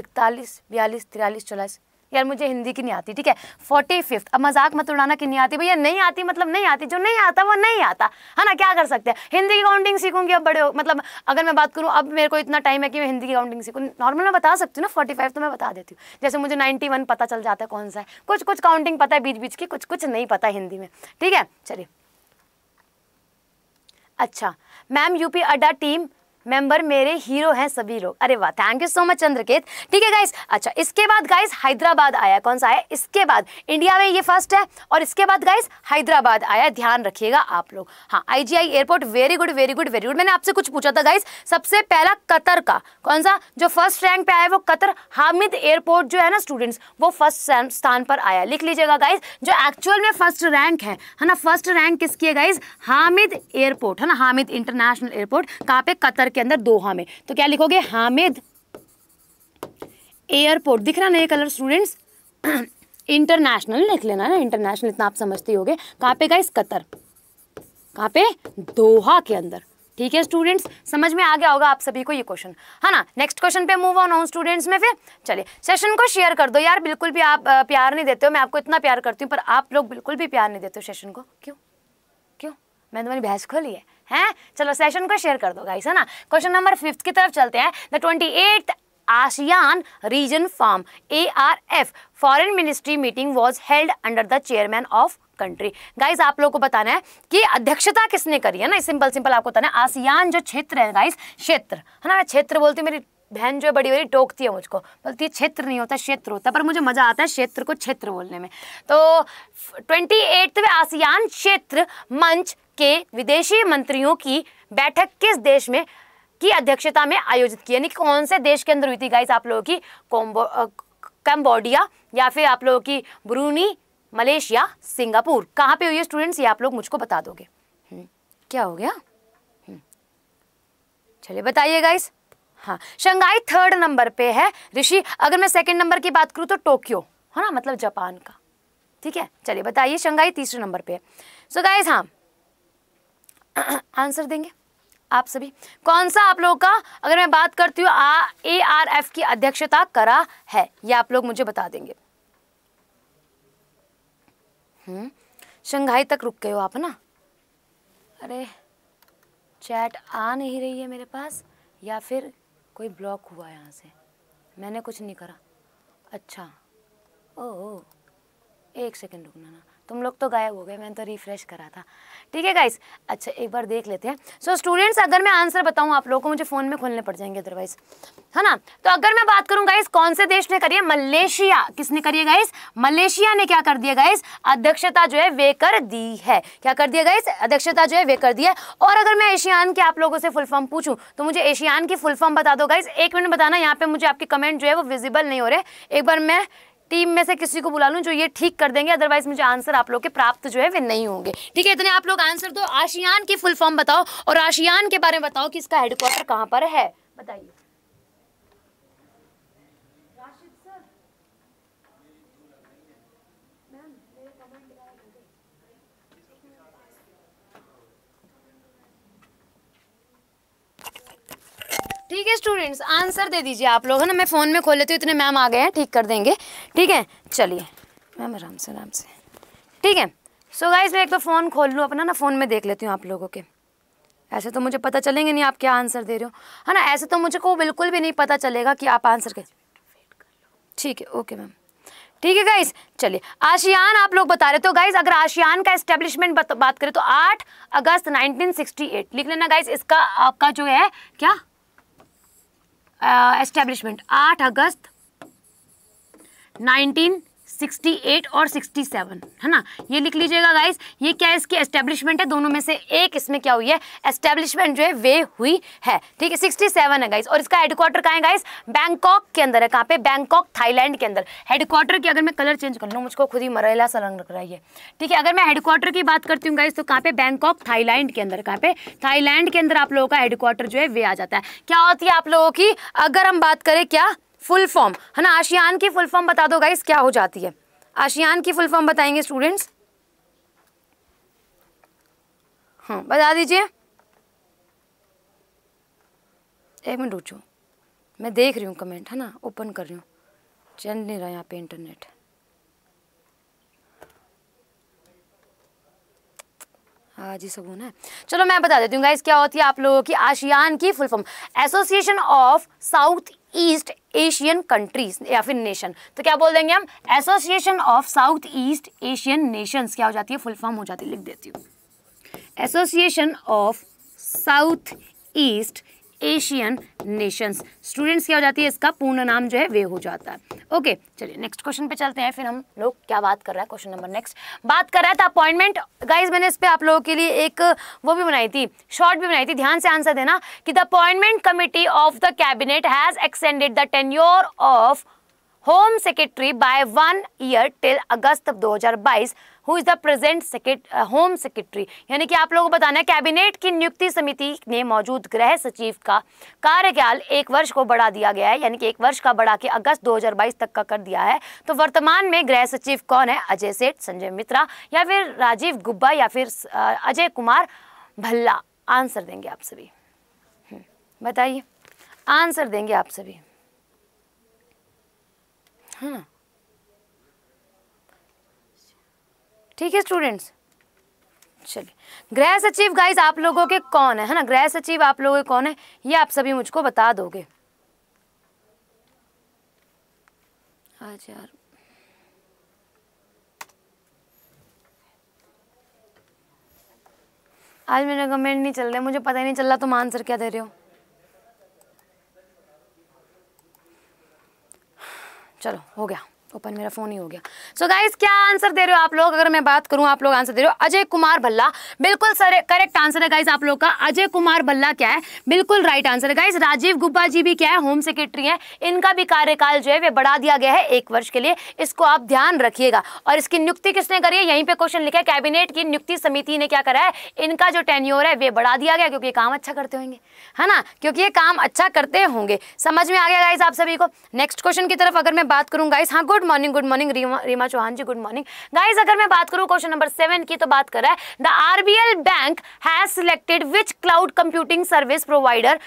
इकतालीस बयालीस तिरालीस चौलास यार मुझे हिंदी की नहीं आती ठीक है फोर्टी फिफ्थ अब मजाक मत उड़ाना कि नहीं आती भैया नहीं आती मतलब नहीं आती जो नहीं आता वो नहीं आता है ना क्या कर सकते हैं हिंदी की काउंटिंग सीखूंगी अब बड़े हो मतलब अगर मैं बात करूँ अब मेरे को इतना टाइम है कि मैं हिंदी की काउंटिंग सीखूँ नॉर्मल मैं बता सकती हूँ ना फोर्टी तो मैं बता देती हूँ जैसे मुझे नाइन्टी पता चल जाता है कौन सा है कुछ कुछ काउंटिंग पता है बीच बीच की कुछ कुछ नहीं पता हिंदी में ठीक है चलिए अच्छा ma'am UP Adda team member मेरे हीरो हैं सभी लोग अरे वाह thank you so much Chandraket ठीक है गाइस अच्छा इसके बाद गाइस हैदराबाद आया कौन सा आया इसके बाद इंडिया में ये फर्स्ट है और इसके बाद गाइस हैदराबाद आया ध्यान रखिएगा आप लोग हाँ आई airport very good very good very good मैंने आपसे कुछ पूछा था गाइस सबसे पहला कतर का कौन सा जो फर्स्ट रैंक पे आया वो कतर हामिद एयरपोर्ट जो है ना स्टूडेंट्स वो फर्स्ट स्थान पर आया लिख लीजिएगा गाइस जो एक्चुअल में फर्स्ट रैंक है ना फर्स्ट रैंक किसकी है गाइस हामिद एयरपोर्ट है ना हामिद इंटरनेशनल एयरपोर्ट कहाँ पे कतर के अंदर दो हामे तो क्या लिखोगे हामिद एयरपोर्ट दिख रहा ना ये कलर स्टूडेंट्स इंटरनेशनल लिख लेना ना इंटरनेशनल इतना आप समझते होगे कहाँ पे गाइस कतर कहाँ पे दोहा के अंदर ठीक है स्टूडेंट्स समझ में आ गया होगा आप सभी को ये क्वेश्चन है हाँ ना नेक्स्ट क्वेश्चन पे मूव ऑन ऑन स्टूडेंट्स में फिर चलिए सेशन को शेयर कर दो यार बिल्कुल भी आप प्यार नहीं देते हो मैं आपको इतना प्यार करती हूँ पर आप लोग बिल्कुल भी प्यार नहीं देते हो सेशन को क्यों क्यों मैंने तुम्हारी भैंस खोली है है चलो सेशन को शेयर कर दो गाइस है ना क्वेश्चन नंबर फिफ्थ की तरफ चलते हैं the twenty eight ASEAN region form A R F foreign ministry meeting was held under the chairman of country guys आप लोगों को बताना है कि अध्यक्षता किसने करी है ना सिंपल सिंपल आपको बताना है आसियान जो क्षेत्र है गाइस क्षेत्र है ना मैं क्षेत्र बोलती मेरी बहन जो है बड़ी बड़ी टोकती है मुझको बोलती है क्षेत्र नहीं होता क्षेत्र होता पर मुझे मज़ा आता है क्षेत्र को क्षेत्र बोलने में तो ट्वेंटी एट्थ आसियान क्षेत्र मंच के विदेशी मंत्रियों की बैठक किस देश में की अध्यक्षता में आयोजित की यानी कौन से देश के अंदर हुई थी गाइस आप लोगों की कैम्बोडिया या फिर आप लोगों की ब्रूनी मलेशिया सिंगापुर कहाँ पे हुई है स्टूडेंट्स ये आप लोग मुझको बता दोगे हम्म, क्या हो गया हम्म, चलिए बताइए गाइस हाँ शंघाई थर्ड नंबर पे है ऋषि अगर मैं सेकंड नंबर की बात करूँ तो टोक्यो है ना मतलब जापान का ठीक है चलिए बताइए शंघाई तीसरे नंबर पे है सो गाइस हाँ आंसर देंगे आप सभी कौन सा आप लोगों का अगर मैं बात करती हूँ ए आर एफ की अध्यक्षता करा है ये आप लोग मुझे बता देंगे हम्म शंघाई तक रुक गए हो आप ना अरे चैट आ नहीं रही है मेरे पास या फिर कोई ब्लॉक हुआ यहाँ से मैंने कुछ नहीं करा अच्छा ओ, ओ एक सेकंड रुकना ना तुम लोग तो गायब हो गए मैंने तो रिफ्रेश करा था ठीक है गाइस अच्छा एक बार देख लेते हैं सो so, स्टूडेंट्स अगर मैं आंसर बताऊं आप लोगों को मुझे फ़ोन में खोलने पड़ जाएंगे अदरवाइज है ना तो अगर मैं बात करूं गाइस कौन से देश ने करिए मलेशिया किसने करिए गाइस मलेशिया ने क्या कर दिया गाइस अध्यक्षता जो है वे कर दी है क्या कर दिया गाइस अध्यक्षता जो है वे कर दी है और अगर मैं एशियान के आप लोगों से फुलफॉर्म फॉर्म पूछूँ तो मुझे एशियान की फुलफॉर्म बता दो गाइस एक मिनट बताना यहाँ पे मुझे आपके कमेंट जो है वो विजिबल नहीं हो रहे एक बार मैं टीम में से किसी को बुला लूँ जो ये ठीक कर देंगे अदरवाइज मुझे आंसर आप लोग के प्राप्त जो है वे नहीं होंगे ठीक है इतने आप लोग आंसर दो आशियान की फुल फॉर्म बताओ और आशियान के बारे में बताओ कि इसका हेडक्वार्टर कहाँ पर है बताइए ठीक है स्टूडेंट्स आंसर दे दीजिए आप लोग है ना मैं फ़ोन में खोल लेती हूँ इतने मैम आ गए हैं ठीक कर देंगे ठीक है चलिए मैम आराम से आराम से ठीक है सो गाइज मैं एक तो फ़ोन खोल लूँ अपना ना फ़ोन में देख लेती हूँ आप लोगों के ऐसे तो मुझे पता चलेंगे नहीं आप क्या आंसर दे रहे हो है ना ऐसे तो मुझे को बिल्कुल भी नहीं पता चलेगा कि आप आंसर के ठीक है ओके मैम ठीक है गाइज चलिए आशियान आप लोग बता रहे तो गाइज अगर आशियान का एस्टेब्लिशमेंट बात करें तो आठ अगस्त नाइनटीन लिख लेना गाइज इसका आपका जो है क्या एस्टेब्लिशमेंट uh, आठ अगस्त नाइनटीन 68 और 67 है ना ये लिख लीजिएगा गाइस ये क्या है इसकी एस्टेब्लिशमेंट है दोनों में से एक इसमें क्या हुई है एस्टेब्लिशमेंट जो है वे हुई है ठीक है 67 है गाइस और इसका हेडक्वार्टर कहाँ है गाइस बैंकॉक के अंदर है कहाँ पे बैंकॉक थाईलैंड के अंदर हेडक्वार्टर की अगर मैं कलर चेंज कर लूँ मुझको खुद ही मरेला सा रंग लग रहा है ठीक है अगर मैं हेडक्वार्टर की बात करती हूँ गाइस तो कहाँ पे बैंकॉक थाईलैंड के अंदर कहाँ पे थाईलैंड के अंदर आप लोगों का हेडक्वार्टर जो है वे आ जाता है क्या होती है आप लोगों की अगर हम बात करें क्या फुल फॉर्म है ना आशियान की फुल फॉर्म बता दो गाइस क्या हो जाती है आशियान की फुल फॉर्म बताएंगे स्टूडेंट्स हाँ बता दीजिए एक मिनट रुचो मैं देख रही हूँ कमेंट है ना ओपन कर रही हूँ चल नहीं रहा यहाँ पे इंटरनेट हाँ जी सब होना है चलो मैं बता देती हूँ गाइस क्या होती है आप लोगों की आशियान की full form association of South East Asian countries या फिर नेशन तो क्या बोल देंगे हम association of South East Asian nations क्या हो जाती है फुल फॉर्म हो जाती है लिख देती हूँ association of South East Asian nations students क्या हो जाती है इसका पूर्ण नाम जो है वे हो जाता है ओके चलिए नेक्स्ट क्वेश्चन पे चलते हैं फिर हम लोग क्या बात कर रहे हैं क्वेश्चन नंबर नेक्स्ट बात कर रहा था अपॉइंटमेंट गाइज मैंने इस पर आप लोगों के लिए एक वो भी बनाई थी शॉर्ट भी बनाई थी ध्यान से आंसर देना कि the appointment committee of the cabinet has extended the tenure of home secretary by one year till August 2022 who is the present secret home secretary यानी कि आप लोगों को बताना है कैबिनेट की नियुक्ति समिति ने मौजूद गृह सचिव का कार्यकाल एक वर्ष को बढ़ा दिया गया है यानी कि एक वर्ष का बढ़ा के अगस्त 2022 तक का कर दिया है तो वर्तमान में गृह सचिव कौन है अजय सेठ संजय मित्रा या फिर राजीव गुब्बा या फिर अजय कुमार भल्ला आंसर देंगे आप सभी हम्म, बताइए आंसर देंगे आप सभी है हाँ। ठीक है स्टूडेंट्स चलिए ग्रह सचिव गाइज आप लोगों के कौन है है ना गृह सचिव आप लोगों के कौन है ये आप सभी मुझको बता दोगे आज यार आज मेरा कमेंट नहीं चल रहा मुझे पता ही नहीं चल रहा तुम आंसर क्या दे रहे हो चलो हो गया ओपन मेरा फ़ोन ही हो गया सो so गाइज क्या आंसर दे रहे हो आप लोग अगर मैं बात करूं आप लोग आंसर दे रहे हो अजय कुमार भल्ला बिल्कुल सर करेक्ट आंसर है गाइज आप लोग का अजय कुमार भल्ला क्या है बिल्कुल राइट आंसर है गाइज राजीव गुप्ता जी भी क्या है होम सेक्रेटरी है इनका भी कार्यकाल जो है वे बढ़ा दिया गया है एक वर्ष के लिए इसको आप ध्यान रखिएगा और इसकी नियुक्ति किसने करी है यहीं पर क्वेश्चन लिखा है कैबिनेट की नियुक्ति समिति ने क्या करा है इनका जो टेन्योर है वे बढ़ा दिया गया क्योंकि काम अच्छा करते होंगे है ना क्योंकि ये काम अच्छा करते होंगे समझ में आ गया गाइज आप सभी को नेक्स्ट क्वेश्चन की तरफ अगर मैं बात करूँ गाइज हाँ good morning good morning Reema Chauhan ji good morning guys अगर मैं बात करूँ क्वेश्चन नंबर सेवन की तो बात कर रहा है the RBL bank has selected which cloud computing service provider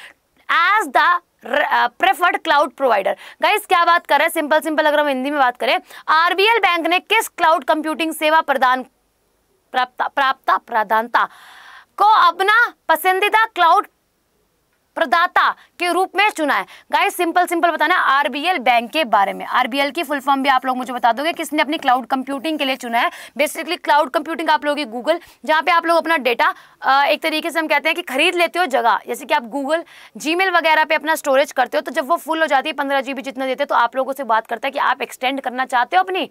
as the preferred cloud provider guys क्या बात कर रहे हैं सिंपल सिंपल अगर हम हिंदी में बात करें आरबीएल बैंक ने किस क्लाउड कंप्यूटिंग सेवा प्रदान प्राप्त प्राप्त प्रदानता को अपना पसंदीदा क्लाउड प्रदाता के रूप में चुना है गाइस सिंपल सिंपल बताना आरबीएल बैंक के बारे में आरबीएल की फुल फॉर्म भी आप लोग मुझे बता दोगे किसने अपनी क्लाउड कंप्यूटिंग के लिए चुना है बेसिकली क्लाउड कंप्यूटिंग आप लोगों की गूगल जहाँ पे आप लोग अपना डेटा एक तरीके से हम कहते हैं कि खरीद लेते हो जगह जैसे कि आप गूगल जी वगैरह पे अपना स्टोरेज करते हो तो जब वो फुल हो जाती है पंद्रह जी जितना देते हो तो आप लोगों से बात करता है कि आप एक्सटेंड करना चाहते हो अपनी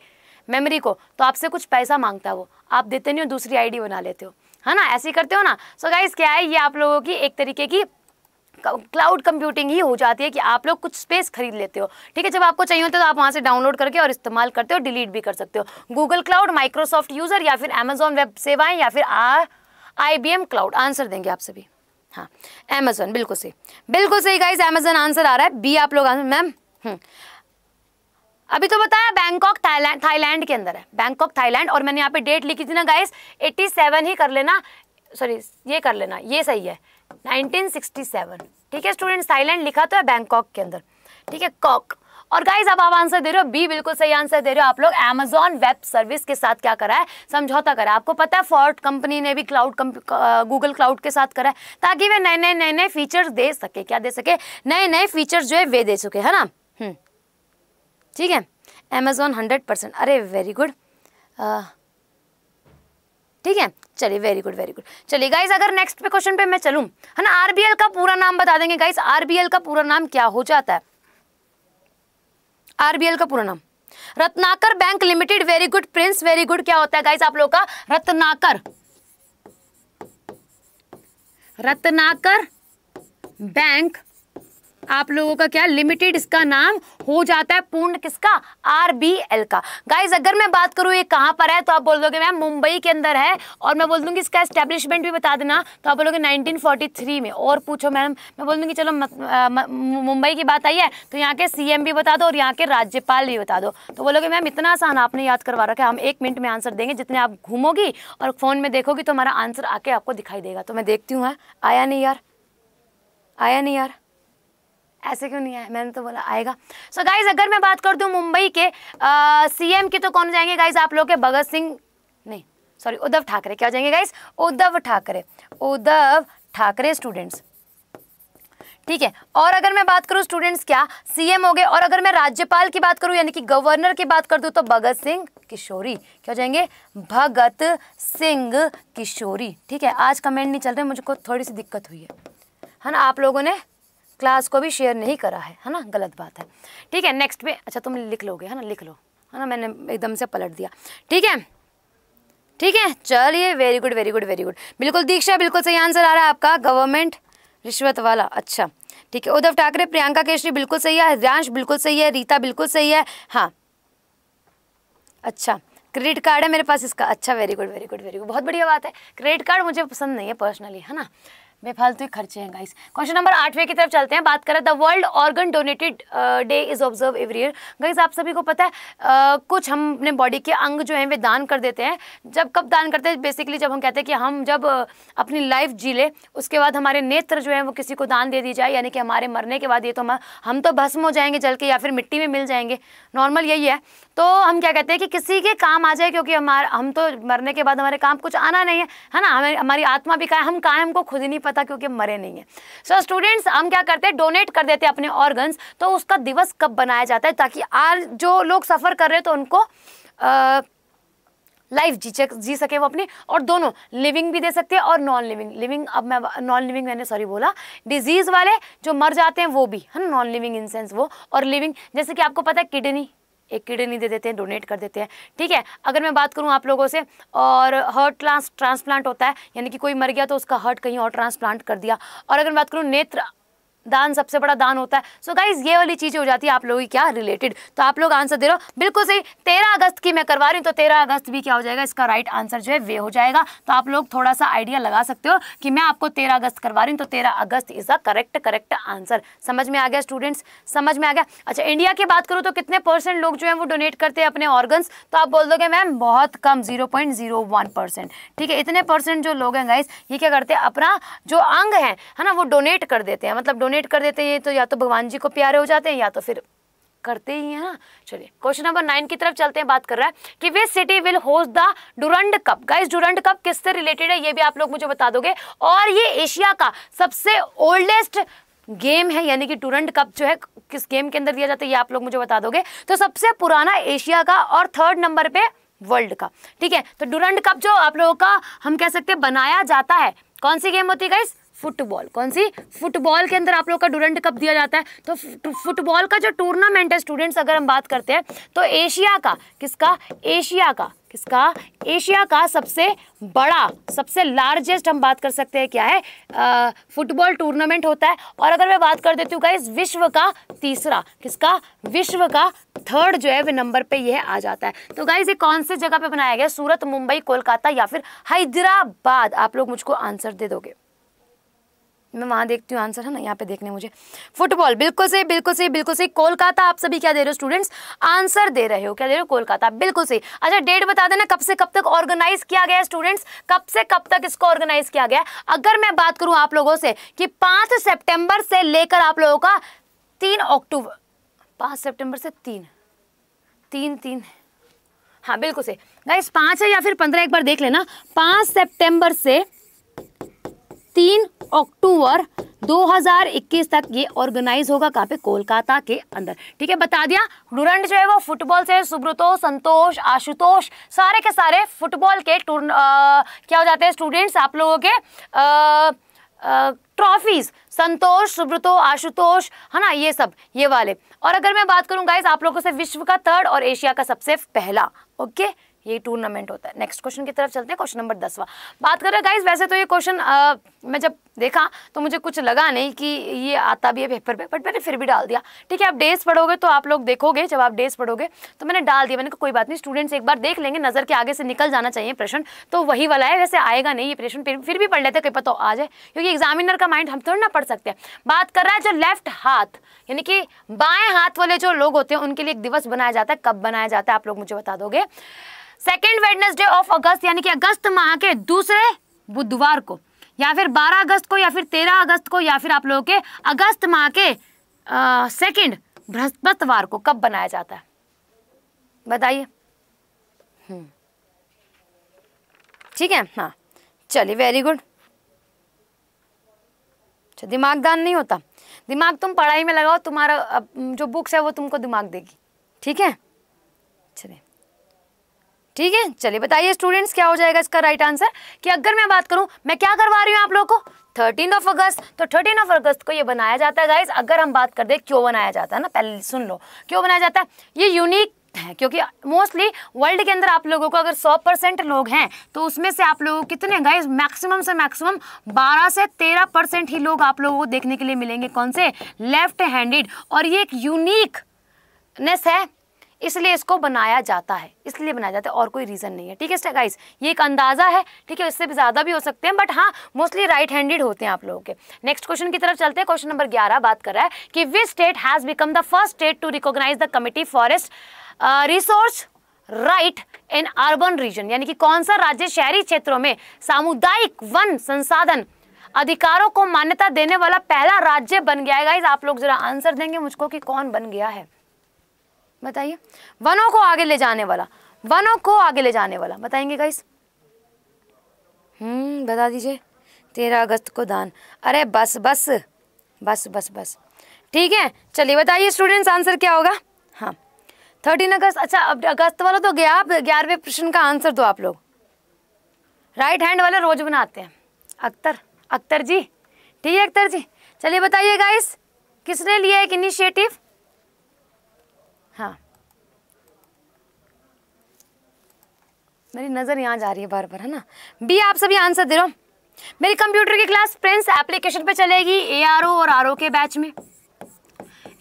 मेमरी को तो आपसे कुछ पैसा मांगता है वो आप देते नहीं हो दूसरी आई बना लेते हो है ना ऐसे करते हो ना सो so गाइस क्या है ये आप लोगों की एक तरीके की क्लाउड कंप्यूटिंग ही हो जाती है कि आप लोग कुछ स्पेस खरीद लेते हो ठीक है जब आपको चाहिए होता है तो आप वहाँ से डाउनलोड करके और इस्तेमाल करते हो डिलीट भी कर सकते हो गूगल क्लाउड माइक्रोसॉफ्ट यूज़र या फिर अमेजोन वेब सेवाएं या फिर आई बी क्लाउड आंसर देंगे आप सभी हाँ अमेजोन बिल्कुल सही बिल्कुल सही गाइज अमेजोन आंसर आ रहा है बी आप लोग आंसर मैम हम्म। अभी तो बताया बैंकॉक थाईलैंड थाईलैंड के अंदर है बैंकॉक थाईलैंड और मैंने यहाँ पे डेट लिखी थी ना गाइस 87 ही कर लेना सॉरी ये कर लेना ये सही है 1967 ठीक है स्टूडेंट थाईलैंड लिखा तो है बैंकॉक के अंदर ठीक है कॉक और गाइज अब आप आंसर दे रहे हो बी बिल्कुल सही आंसर दे रहे हो आप लोग अमेजोन वेब सर्विस के साथ क्या करा है समझौता करा है आपको पता है फॉर्ट कंपनी ने भी क्लाउड गूगल क्लाउड के साथ करा है ताकि वे नए नए नए नए फीचर्स दे सके क्या दे सके नए नए फीचर्स जो है वे दे सके है ना हम्म। ठीक है अमेजॉन हंड्रेड परसेंट अरे वेरी गुड ठीक है चलिए वेरी गुड वेरी गुड चलिए गाइज अगर नेक्स्ट पे क्वेश्चन पे मैं चलू है ना आरबीएल का पूरा नाम बता देंगे गाइज आरबीएल का पूरा नाम क्या हो जाता है आरबीएल का पूरा नाम Ratnakar bank limited very good Prince very good क्या होता है गाइस आप लोग का रत्नाकर रत्नाकर बैंक आप लोगों का क्या लिमिटेड इसका नाम हो जाता है पूर्ण किसका आर बी एल का गाइज अगर मैं बात करूं ये कहां पर है तो आप बोल दोगे मैम मुंबई के अंदर है और मैं बोल दूंगी इसका एस्टेब्लिशमेंट भी बता देना तो आप बोलोगे 1943 में और पूछो मैम मैं बोल दूंगी चलो मुंबई की बात आई है तो यहाँ के सी भी बता दो और यहाँ के राज्यपाल भी बता दो तो बोलोगे मैम इतना आसान आपने याद करवा रखा है हम एक मिनट में आंसर देंगे जितने आप घूमोगी और फ़ोन में देखोगी तो हमारा आंसर आके आपको दिखाई देगा तो मैं देखती हूँ हाँ, आया नहीं यार आया नहीं यार ऐसे क्यों नहीं आया मैंने तो बोला आएगा सो so गाइज अगर मैं बात कर दूँ मुंबई के सीएम की तो कौन जाएंगे गाइज आप लोग के भगत सिंह नहीं सॉरी उद्धव ठाकरे क्या जाएंगे गाइज उद्धव ठाकरे उद्धव ठाकरे स्टूडेंट्स ठीक है और अगर मैं बात करूँ स्टूडेंट्स क्या सीएम हो गए और अगर मैं राज्यपाल की बात करूँ यानी कि गवर्नर की बात कर दूँ तो भगत सिंह किशोरी क्या हो जाएंगे भगत सिंह किशोरी ठीक है आज कमेंट नहीं चल रहे मुझको थोड़ी सी दिक्कत हुई है है ना आप लोगों ने क्लास को भी शेयर नहीं करा है है ना गलत बात है ठीक है नेक्स्ट पे अच्छा तुम लिख लोगे है ना लिख लो है ना मैंने एकदम से पलट दिया ठीक है ठीक है चलिए very good very good very good बिल्कुल दीक्षा बिल्कुल सही आंसर आ रहा है आपका गवर्नमेंट रिश्वत वाला अच्छा ठीक है उद्धव ठाकरे प्रियंका केशरी बिल्कुल सही है हृदयांश बिल्कुल सही है रीता बिल्कुल सही है हाँ अच्छा क्रेडिट कार्ड है मेरे पास इसका अच्छा very good very good very good बहुत बढ़िया बात है क्रेडिट कार्ड मुझे पसंद नहीं है पर्सनली है ना बेफालतू खर्चे हैं गाइस क्वेश्चन नंबर आठवें की तरफ चलते हैं बात करें the world organ donated day is observe every year guys आप सभी को पता है uh, कुछ हम अपने बॉडी के अंग जो हैं वे दान कर देते हैं जब कब दान करते हैं बेसिकली जब हम कहते हैं कि हम जब अपनी लाइफ जी ले उसके बाद हमारे नेत्र जो है वो किसी को दान दे दी जाए यानी कि हमारे मरने के बाद ये तो हम तो भस्म हो जाएंगे जल के या फिर मिट्टी में मिल जाएंगे नॉर्मल यही है तो हम क्या कहते हैं कि किसी के काम आ जाए क्योंकि हमारे हम तो मरने के बाद हमारे काम कुछ आना नहीं है है ना हमें हमारी आत्मा भी कहा हम कहा है हमको खुद ही नहीं पता क्योंकि हम मरे नहीं है सो so, स्टूडेंट्स हम क्या करते हैं डोनेट कर देते हैं अपने ऑर्गन्स तो उसका दिवस कब बनाया जाता है ताकि आज जो लोग सफ़र कर रहे हैं तो उनको आ, लाइफ जी जी सके वो अपनी और दोनों लिविंग भी दे सकते हैं और नॉन लिविंग लिविंग अब मैं नॉन लिविंग मैंने सॉरी बोला डिजीज़ वाले जो मर जाते हैं वो भी है ना नॉन लिविंग इन सेंस वो और लिविंग जैसे कि आपको पता है किडनी एक किडनी दे देते हैं डोनेट कर देते हैं ठीक है अगर मैं बात करूँ आप लोगों से और हर्ट ट्रांस ट्रांसप्लांट होता है यानी कि कोई मर गया तो उसका हर्ट कहीं और ट्रांसप्लांट कर दिया और अगर मैं बात करूँ नेत्र दान सबसे बड़ा दान होता है सो so गाइज ये वाली चीज़ें हो जाती है आप लोगों की क्या रिलेटेड तो आप लोग आंसर दे रहे हो बिल्कुल सही तेरह अगस्त की मैं करवा रही हूँ तो तेरह अगस्त भी क्या हो जाएगा इसका राइट आंसर जो है वे हो जाएगा तो आप लोग थोड़ा सा आइडिया लगा सकते हो कि मैं आपको तेरह अगस्त करवा रही हूँ तो तेरह अगस्त is the correct correct answer समझ में आ गया स्टूडेंट्स समझ में आ गया अच्छा इंडिया की बात करूँ तो कितने परसेंट लोग जो है वो डोनेट करते हैं अपने ऑर्गन्स तो आप बोल दोगे मैम बहुत कम जीरो ठीक है इतने परसेंट जो लोग हैं गाइज ये क्या करते हैं अपना जो अंग है ना वो डोनेट कर देते हैं मतलब डोनेट कर देते हैं तो या तो भगवान जी को प्यारे हो जाते हैं या तो फिर करते ही है ना चलिए क्वेश्चन नंबर नाइन की तरफ चलते हैं बात कर रहा है कि way city will host the Durand cup guys Durand cup किससे रिलेटेड है ये भी आप लोग मुझे बता दोगे और ये एशिया का सबसे ओल्डेस्ट गेम है यानी कि टूरंट कप जो है किस गेम के अंदर दिया जाता है ये आप लोग मुझे बता दोगे तो सबसे पुराना एशिया का और थर्ड नंबर पे वर्ल्ड का ठीक है तो डुरंड कप जो आप लोगों का हम कह सकते हैं बनाया जाता है कौन सी गेम होती है गाइस फुटबॉल कौन सी फुटबॉल के अंदर आप लोग का डूरेंट कप दिया जाता है तो फुटबॉल का जो टूर्नामेंट है स्टूडेंट्स अगर हम बात करते हैं तो एशिया का किसका एशिया का किसका एशिया का सबसे बड़ा सबसे लार्जेस्ट हम बात कर सकते हैं क्या है फुटबॉल टूर्नामेंट होता है और अगर मैं बात कर देती हूँ गाइस विश्व का तीसरा किसका विश्व का थर्ड जो है वे नंबर पे यह आ जाता है तो गाइस ये कौन से जगह पे बनाया गया सूरत मुंबई कोलकाता या फिर हैदराबाद आप लोग मुझको आंसर दे दोगे मैं वहाँ देखती हूँ आंसर है ना यहाँ पे देखने मुझे फुटबॉल बिल्कुल सही बिल्कुल सही बिल्कुल सही कोलकाता आप सभी क्या दे रहे हो स्टूडेंट्स आंसर दे रहे हो क्या दे रहे हो कोलकाता बिल्कुल सही अच्छा डेट बता देना कब से कब तक ऑर्गेनाइज किया गया स्टूडेंट्स कब से कब तक इसको ऑर्गेनाइज किया गया अगर मैं बात करूँ आप लोगों से कि पाँच सेप्टेम्बर से लेकर आप लोगों का तीन अक्टूबर पाँच सेप्टेम्बर से तीन तीन तीन हाँ बिल्कुल सही गाइस पाँच है या फिर पंद्रह एक बार देख लेना पाँच सेप्टेम्बर से तीन अक्टूबर 2021 तक ये ऑर्गेनाइज होगा कहाँ पे कोलकाता के अंदर ठीक है बता दिया डूरेंट जो है वो फुटबॉल से सुब्रतो संतोष आशुतोष सारे के सारे फुटबॉल के टूर क्या हो जाते हैं स्टूडेंट्स आप लोगों के ट्रॉफीज संतोष सुब्रतो आशुतोष है ना ये सब ये वाले और अगर मैं बात करूँ गाइज आप लोगों से विश्व का थर्ड और एशिया का सबसे पहला ओके ये टूर्नामेंट होता है नेक्स्ट क्वेश्चन की तरफ चलते हैं क्वेश्चन नंबर दसवा बात करें गाइज वैसे तो ये क्वेश्चन मैं जब देखा तो मुझे कुछ लगा नहीं कि ये आता भी है पेपर पे बट मैंने फिर भी डाल दिया ठीक है आप डेज पढ़ोगे तो आप लोग देखोगे जब आप डेज पढ़ोगे तो मैंने डाल दिया मैंने कोई बात नहीं स्टूडेंट्स एक बार देख लेंगे नज़र के आगे से निकल जाना चाहिए प्रश्न तो वही वाला है वैसे आएगा नहीं ये प्रश्न फिर भी पढ़ लेते कहीं पता आ जाए क्योंकि एग्जामिनर का माइंड हम थोड़ा ना पढ़ सकते हैं बात कर रहा है जो लेफ्ट हाथ यानी कि बाएँ हाथ वाले जो लोग होते हैं उनके लिए एक दिवस बनाया जाता है कब बनाया जाता है आप लोग मुझे बता दोगे सेकेंड वेडनेसडे ऑफ अगस्त यानी कि अगस्त माह के दूसरे बुधवार को या फिर 12 अगस्त को या फिर 13 अगस्त को या फिर आप लोगों के अगस्त माह के सेकेंड बृहस्पतिवार को कब बनाया जाता है बताइए हम्म। ठीक है हाँ चलिए वेरी गुड अच्छा दिमागदान नहीं होता दिमाग तुम पढ़ाई में लगाओ तुम्हारा जो बुक्स है वो तुमको दिमाग देगी ठीक है चलिए ठीक है चलिए बताइए स्टूडेंट्स क्या हो जाएगा इसका राइट आंसर कि अगर मैं बात करूं मैं क्या करवा रही हूं आप लोग को थर्टीन ऑफ अगस्त तो थर्टीन ऑफ अगस्त को ये बनाया जाता है गाइज अगर हम बात कर दे क्यों बनाया जाता है ना पहले सुन लो क्यों बनाया जाता है ये यूनिक है क्योंकि मोस्टली वर्ल्ड के अंदर आप लोगों को अगर 100 परसेंट लोग हैं तो उसमें से आप लोगों को कितने गाइस मैक्सिमम से मैक्सिमम 12 से 13 परसेंट ही लोग आप लोगों को देखने के लिए मिलेंगे कौन से लेफ्ट हैंडेड और ये एक यूनिकनेस है इसलिए इसको बनाया जाता है इसलिए बनाया जाता है और कोई रीज़न नहीं है ठीक है गाइस ये एक अंदाज़ा है ठीक है इससे भी ज़्यादा भी हो सकते हैं बट हाँ मोस्टली राइट हैंडेड होते हैं आप लोगों के नेक्स्ट क्वेश्चन की तरफ चलते हैं क्वेश्चन नंबर ग्यारह बात कर रहा है कि which state has become the first state to recognise the committee forest resource right in urban region यानी कि कौन सा राज्य शहरी क्षेत्रों में सामुदायिक वन संसाधन अधिकारों को मान्यता देने वाला पहला राज्य बन गया है गाइज आप लोग जरा आंसर देंगे मुझको कि कौन बन गया है बताइए वनों को आगे ले जाने वाला वनों को आगे ले जाने वाला बताएंगे गाइस हम्म बता दीजिए तेरह अगस्त को दान अरे बस बस बस बस बस ठीक है चलिए बताइए स्टूडेंट्स आंसर क्या होगा हाँ थर्टीन अगस्त अच्छा अब अगस्त वाला तो गया ग्यारहवें प्रश्न का आंसर दो आप लोग राइट हैंड वाले रोज बनाते हैं अख्तर अख्तर जी ठीक है अख्तर जी चलिए बताइए गाइस किसने लिया एक इनिशिएटिव हाँ मेरी नज़र यहाँ जा रही है बार बार है ना बी आप सभी आंसर दे रहा हो मेरी कंप्यूटर की क्लास प्रिंस एप्लीकेशन पे चलेगी ए आर ओ और आर ओ के बैच में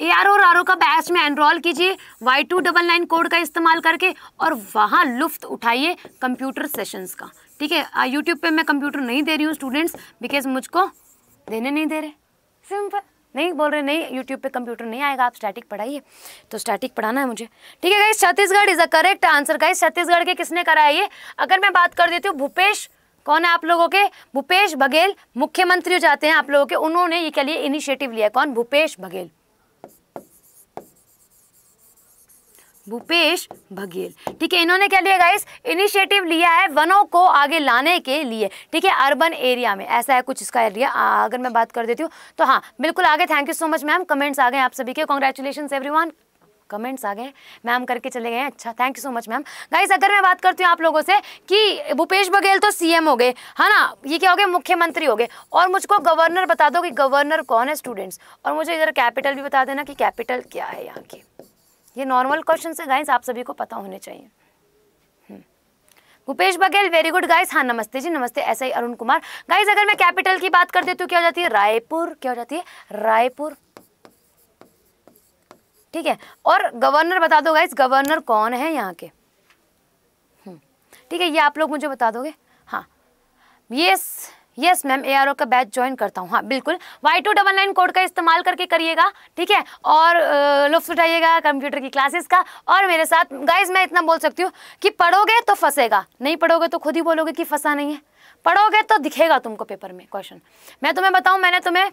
ए आर ओ और आर ओ का बैच में एनरोल कीजिए Y two double nine code का इस्तेमाल करके और वहाँ लुफ्त उठाइए कंप्यूटर सेशंस का ठीक है यूट्यूब पे मैं कंप्यूटर नहीं दे रही हूँ स्टूडेंट्स बिकॉज मुझको देने नहीं दे रहे सिंपल नहीं बोल रहे नहीं यूट्यूब पे कंप्यूटर नहीं आएगा आप स्टैटिक पढ़ाइए तो स्टैटिक पढ़ाना है मुझे ठीक है guys Chhattisgarh is a correct answer guys Chhattisgarh के किसने कराया ये अगर मैं बात कर देती हूँ भूपेश कौन है आप लोगों के भूपेश बघेल मुख्यमंत्री जो जाते हैं आप लोगों के उन्होंने ये क्या लिए इनिशिएटिव लिया कौन भूपेश बघेल भूपेश बघेल ठीक है इन्होंने क्या लिया गाइस इनिशिएटिव लिया है वनों को आगे लाने के लिए ठीक है अर्बन एरिया में ऐसा है कुछ इसका एरिया अगर मैं बात कर देती हूँ तो हाँ बिल्कुल आगे thank you so much ma'am comments आ गए आप सभी के कॉन्ग्रेचुलेशन एवरी कमेंट्स आ गए मैम करके चले गए अच्छा thank you so much ma'am guys अगर मैं बात करती हूँ आप लोगों से कि भूपेश बघेल तो सीएम हो गए है ना ये क्या हो गए मुख्यमंत्री हो गए और मुझको गवर्नर बता दो कि गवर्नर कौन है स्टूडेंट्स और मुझे इधर कैपिटल भी बता देना कि कैपिटल क्या है यहाँ की ये नॉर्मल क्वेश्चन है गाइस आप सभी को पता होने चाहिए हम्म। Bhupesh Baghel very good guys हाँ नमस्ते जी नमस्ते ऐसा ही अरुण कुमार गाइस अगर मैं कैपिटल की बात कर दे तो क्या हो जाती है रायपुर क्या हो जाती है रायपुर ठीक है और गवर्नर बता दो गाइस गवर्नर कौन है यहाँ के हम्म। ठीक है ये आप लोग मुझे बता दोगे हाँ ये यस मैम ए का बैच ज्वाइन करता हूँ हाँ बिल्कुल Y two double nine code का इस्तेमाल करके करिएगा ठीक है और लुफ्त उठाइएगा कंप्यूटर की क्लासेस का और मेरे साथ गाइज मैं इतना बोल सकती हूँ कि पढ़ोगे तो फंसेगा नहीं पढ़ोगे तो खुद ही बोलोगे कि फंसा नहीं है पढ़ोगे तो दिखेगा तुमको पेपर में क्वेश्चन मैं तुम्हें बताऊँ मैंने तुम्हें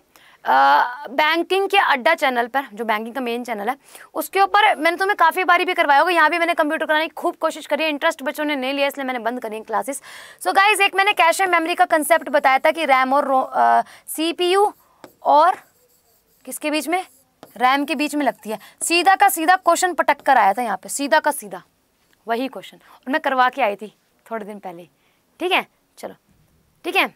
बैंकिंग के अड्डा चैनल पर जो बैंकिंग का मेन चैनल है उसके ऊपर मैंने तुम्हें काफ़ी बारी भी करवाया होगा यहाँ भी मैंने कंप्यूटर कराने की खूब कोशिश करी है इंटरेस्ट बच्चों ने नहीं लिया इसलिए मैंने बंद करी क्लासेस सो गाइज एक मैंने कैश एंड मेमोरी का कंसेप्ट बताया था कि रैम और सी पी यू और किसके बीच में रैम के बीच में लगती है सीधा का सीधा क्वेश्चन पटक कर आया था यहाँ पे सीधा का सीधा वही क्वेश्चन और मैं करवा के आई थी थोड़े दिन पहले ठीक है चलो ठीक है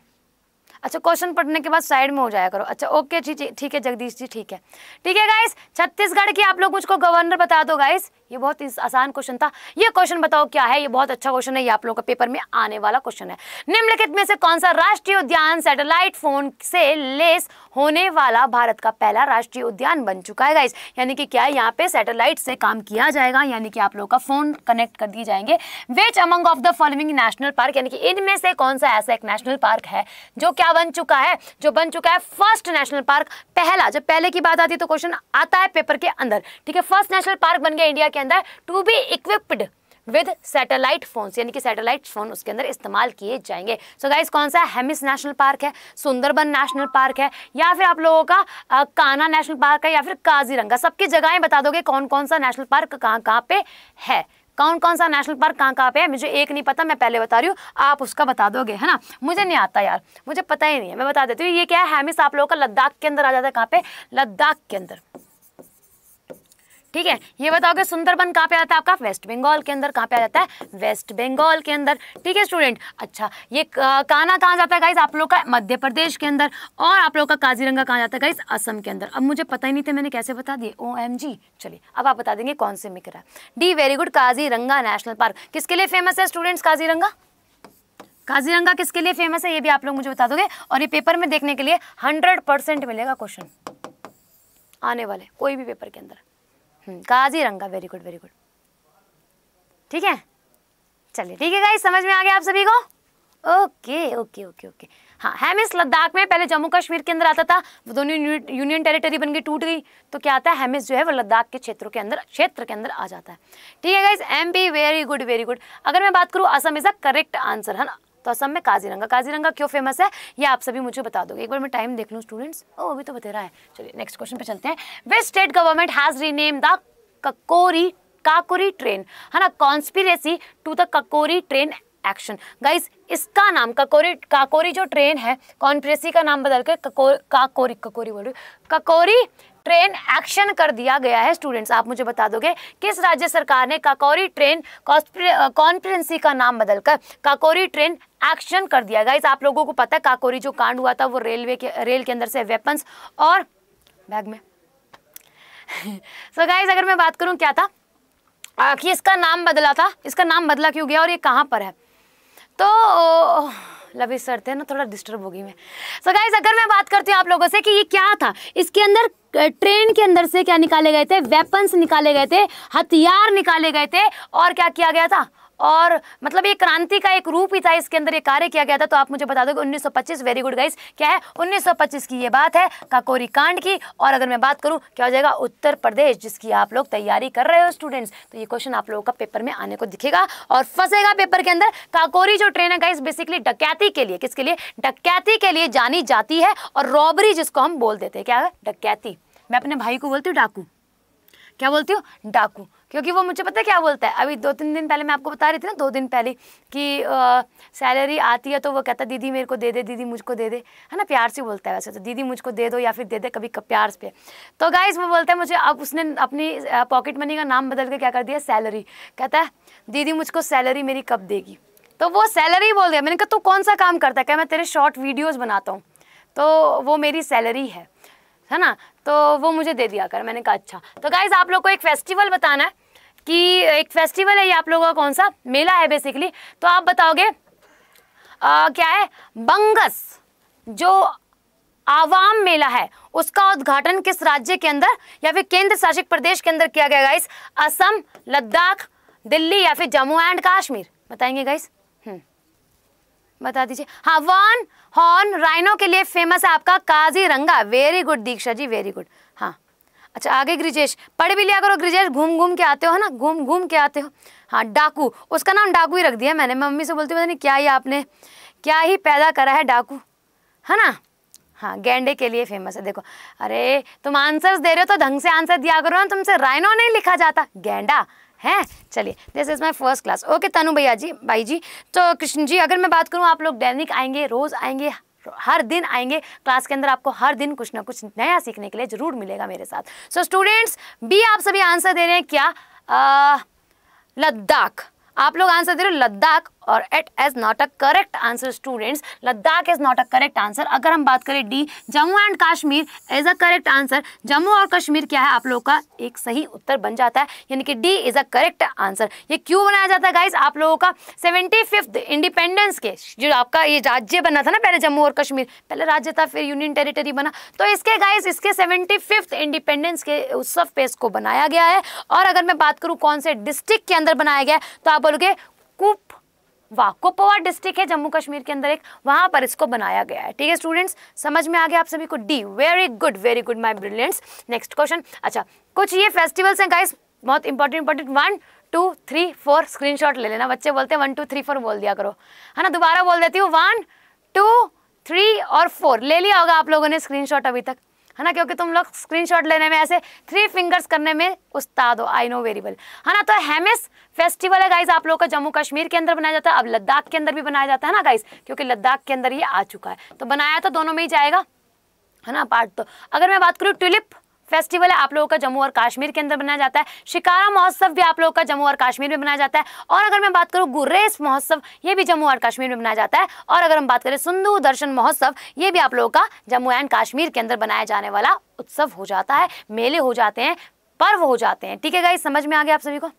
अच्छा क्वेश्चन पढ़ने के बाद साइड में हो जाया करो अच्छा ओके ठीक है जगदीश जी ठीक है ठीक है गाइस छत्तीसगढ़ की आप लोग मुझको गवर्नर बता दो गाइस ये बहुत आसान क्वेश्चन था ये क्वेश्चन बताओ क्या है ये बहुत अच्छा क्वेश्चन है ये आप लोगों का पेपर में आने वाला क्वेश्चन है निम्नलिखित में से कौन सा राष्ट्रीय उद्यान सैटेलाइट फोन से लेस होने वाला भारत का पहला राष्ट्रीय उद्यान बन चुका है गाइस यानी कि क्या है यहाँ पे सैटेलाइट से काम किया जाएगा यानी कि आप लोगों का फोन कनेक्ट कर दिए जाएंगे which among of the following national park यानी कि इनमें से कौन सा ऐसा एक नेशनल पार्क है जो क्या बन चुका है जो बन चुका है फर्स्ट नेशनल पार्क पहला जब पहले की बात आती है तो क्वेश्चन आता है पेपर के अंदर ठीक है फर्स्ट नेशनल पार्क बन गया इंडिया के के अंदर to be equipped with satellite phones यानी कि सैटेलाइट फोन उसके अंदर इस्तेमाल किए जाएंगे सो so गाइज कौन सा हेमिस नेशनल पार्क है सुंदरबन नेशनल पार्क है या फिर आप लोगों का आ, काना नेशनल पार्क है या फिर काजीरंगा सबकी जगहें बता दोगे कौन कौन सा नेशनल पार्क कहाँ कहाँ पे है कौन कौन सा नेशनल पार्क कहाँ कहाँ पे है मुझे एक नहीं पता मैं पहले बता रही हूँ आप उसका बता दोगे है ना मुझे नहीं आता यार मुझे पता ही नहीं है मैं बता देती हूँ ये क्या है हेमिस आप लोगों का लद्दाख के अंदर आ जाता है कहाँ पे लद्दाख के अंदर ठीक है ये बताओगे सुंदरबन कहाँ पे आता है आपका वेस्ट बंगाल के अंदर कहाँ पे आ जाता है वेस्ट बंगाल के अंदर ठीक है स्टूडेंट अच्छा ये काना कहाँ जाता है गाइस आप लोग का मध्य प्रदेश के अंदर और आप लोग का काजीरंगा कहाँ जाता है गाइस असम के अंदर अब मुझे पता ही नहीं था मैंने कैसे बता दिए ओ एम जी चलिए अब आप बता देंगे कौन से मिक्र है D very good Kaziranga national park किसके लिए फेमस है स्टूडेंट्स काजीरंगा काजीरंगा किसके लिए फेमस है ये भी आप लोग मुझे बता दोगे और ये पेपर में देखने के लिए हंड्रेड परसेंट मिलेगा क्वेश्चन आने वाले कोई भी पेपर के अंदर हम्म, रंगा वेरी गुड वेरी गुड ठीक है चलिए ठीक है गाइस समझ में आ गया आप सभी को ओके ओके ओके ओके हाँ हेमिस लद्दाख में पहले जम्मू कश्मीर के अंदर आता था वो दोनों यूनियन टेरिटरी बन गई टूट गई तो क्या आता है हेमिस जो है वो लद्दाख के क्षेत्रों के अंदर क्षेत्र के अंदर आ जाता है ठीक है गाइज एम वेरी गुड वेरी गुड अगर मैं बात करूँ Assam is a correct answer है ना तो असम में काजीरंगा काजीरंगा क्यों फेमस है ये आप सभी मुझे बता दोगे एक बार मैं टाइम देख लूँ स्टूडेंट्स ओ अभी तो बतेरा है चलिए नेक्स्ट क्वेश्चन पे चलते हैं which state government has rename the Kakori Kakori train है ना conspiracy to the Kakori train action guys इसका नाम ककोरी काकोरी जो ट्रेन है कॉन्प्रेसी का नाम बदल के ककोरी काकोरी ककोरी बोल रही ककोरी ट्रेन एक्शन कर दिया गया है स्टूडेंट्स आप मुझे बता दोगे किस राज्य सरकार ने काकोरी ट्रेन कॉन्फ्रेंसी का नाम बदलकर काकोरी ट्रेन एक्शन कर दिया गया आप लोगों को पता है काकोरी जो कांड हुआ था वो रेलवे के रेल के अंदर से वेपन्स और बैग में सो गाइज so अगर मैं बात करूं क्या था आ, कि इसका नाम बदला था इसका नाम बदला क्यों गया और ये कहां पर है तो ओ, लवी सर थे ना थोड़ा डिस्टर्ब होगी मैं सो गाइज अगर मैं बात करती हूँ आप लोगों से कि ये क्या था इसके अंदर ट्रेन के अंदर से क्या निकाले गए थे वेपन्स निकाले गए थे हथियार निकाले गए थे और क्या किया गया था और मतलब ये क्रांति का एक रूप ही था इसके अंदर ये कार्य किया गया था तो आप मुझे बता दो उन्नीस सौ पच्चीस वेरी गुड गाइस क्या है पच्चीस की ये बात है काकोरी कांड की और अगर मैं बात करूँ क्या हो जाएगा उत्तर प्रदेश जिसकी आप लोग तैयारी कर रहे हो स्टूडेंट्स तो ये क्वेश्चन आप लोगों का पेपर में आने को दिखेगा और फंसेगा पेपर के अंदर काकोरी जो ट्रेन है गाइस बेसिकली डकैती के लिए किसके लिए डकैती के लिए जानी जाती है और रॉबरी जिसको हम बोल देते हैं क्या है डकैती मैं अपने भाई को बोलती हूँ डाकू क्या बोलती हूँ डाकू क्योंकि वो मुझे पता है क्या बोलता है अभी दो तीन दिन पहले मैं आपको बता रही थी ना दो दिन पहले कि सैलरी आती है तो वो कहता दीदी मेरे को दे दे दीदी मुझको दे दे है ना प्यार से बोलता है वैसे तो दीदी मुझको दे दो या फिर दे दे कभी प्यार पे तो गाइज वो बोलता है मुझे अब उसने अपनी पॉकेट मनी का नाम बदल के क्या कर दिया सैलरी कहता है दीदी मुझको सैलरी मेरी कब देगी तो वो सैलरी बोल दिया मैंने कहा तू कौन सा काम करता है क्या मैं तेरे शॉर्ट वीडियोज़ बनाता हूँ तो वो मेरी सैलरी है है ना तो वो मुझे दे दिया कर मैंने कहा अच्छा तो गाइज़ आप लोग को एक फेस्टिवल बताना है कि एक फेस्टिवल है ये आप लोगों का कौन सा मेला है बेसिकली तो आप बताओगे आ, क्या है बंगस जो आवाम मेला है उसका उद्घाटन किस राज्य के अंदर या फिर केंद्र शासित प्रदेश के अंदर किया गया गाइस असम लद्दाख दिल्ली या फिर जम्मू एंड कश्मीर बताएंगे गाइस हम्म। बता दीजिए हाँ वन हॉर्न राइनो के लिए फेमस है आपका Kaziranga very good Diksha ji very good अच्छा आगे ग्रिजेश पढ़ भी लिया करो ग्रिजेश घूम घूम के आते हो है ना घूम घूम के आते हो हाँ डाकू उसका नाम डाकू ही रख दिया मैंने मम्मी से बोलती हूँ क्या ही आपने क्या ही पैदा करा है डाकू है ना हाँ गेंडे के लिए फेमस है देखो अरे तुम आंसर्स दे रहे हो तो ढंग से आंसर दिया करो ना तुमसे राइनो नहीं लिखा जाता गेंडा है चलिए this is my first class okay Tanu भैया जी भाई जी तो कृष्ण जी अगर मैं बात करूँ आप लोग दैनिक आएंगे रोज़ आएंगे हर दिन आएंगे क्लास के अंदर आपको हर दिन कुछ ना कुछ नया सीखने के लिए जरूर मिलेगा मेरे साथ सो स्टूडेंट्स बी आप सभी आंसर दे रहे हैं क्या लद्दाख आप लोग आंसर दे रहे हो लद्दाख और eight as not a correct answer students Ladakh is not a correct answer अगर हम बात करें D Jammu and Kashmir as a correct answer Jammu और कश्मीर क्या है आप लोगों का एक सही उत्तर बन जाता है यानी कि D is a correct answer ये क्यों बनाया जाता है गाइज आप लोगों का सेवेंटी फिफ्थ इंडिपेंडेंस के जो आपका ये राज्य बना था ना पहले जम्मू और कश्मीर पहले राज्य था फिर यूनियन टेरिटरी बना तो इसके गाइज इसके सेवेंटी फिफ्थ इंडिपेंडेंस के उत्सव पे इसको बनाया गया है और अगर मैं बात करूँ कौन से डिस्ट्रिक्ट के अंदर बनाया गया है तो आप बोलोगे कुप कुपवा डिस्ट्रिक्ट है जम्मू कश्मीर के अंदर एक वहां पर इसको बनाया गया है ठीक है स्टूडेंट्स समझ में आ गया आप सभी को D very good very good my brilliants next question अच्छा कुछ ये फेस्टिवल्स हैं गाइस बहुत important important one two three four shot ले लेना बच्चे बोलते हैं वन टू थ्री फोर बोल दिया करो है ना दोबारा बोल देती हूँ वन टू थ्री और फोर ले लिया होगा आप लोगों ने स्क्रीनशॉट अभी तक है ना क्योंकि तुम लोग स्क्रीनशॉट लेने में ऐसे थ्री फिंगर्स करने में उस्ताद हो आई नो वेरी वेल है ना तो हेमिस फेस्टिवल है गाइज आप लोगों का जम्मू कश्मीर के अंदर बनाया जाता है अब लद्दाख के अंदर भी बनाया जाता है ना गाइज क्योंकि लद्दाख के अंदर ये आ चुका है तो बनाया तो दोनों में ही जाएगा है ना पार्ट तो अगर मैं बात करूँ ट्यूलिप फेस्टिवल है आप लोगों का जम्मू और कश्मीर के अंदर मनाया जाता है शिकारा महोत्सव भी आप लोगों का जम्मू और कश्मीर में मनाया जाता है और अगर मैं बात करूँ गुर्रेस महोत्सव ये भी जम्मू और कश्मीर में मनाया जाता है और अगर हम बात करें सिंधु दर्शन महोत्सव ये भी आप लोगों का जम्मू एंड कश्मीर के अंदर बनाया जाने वाला उत्सव हो जाता है मेले हो जाते हैं पर्व हो जाते हैं ठीक है समझ में आ गया आप सभी को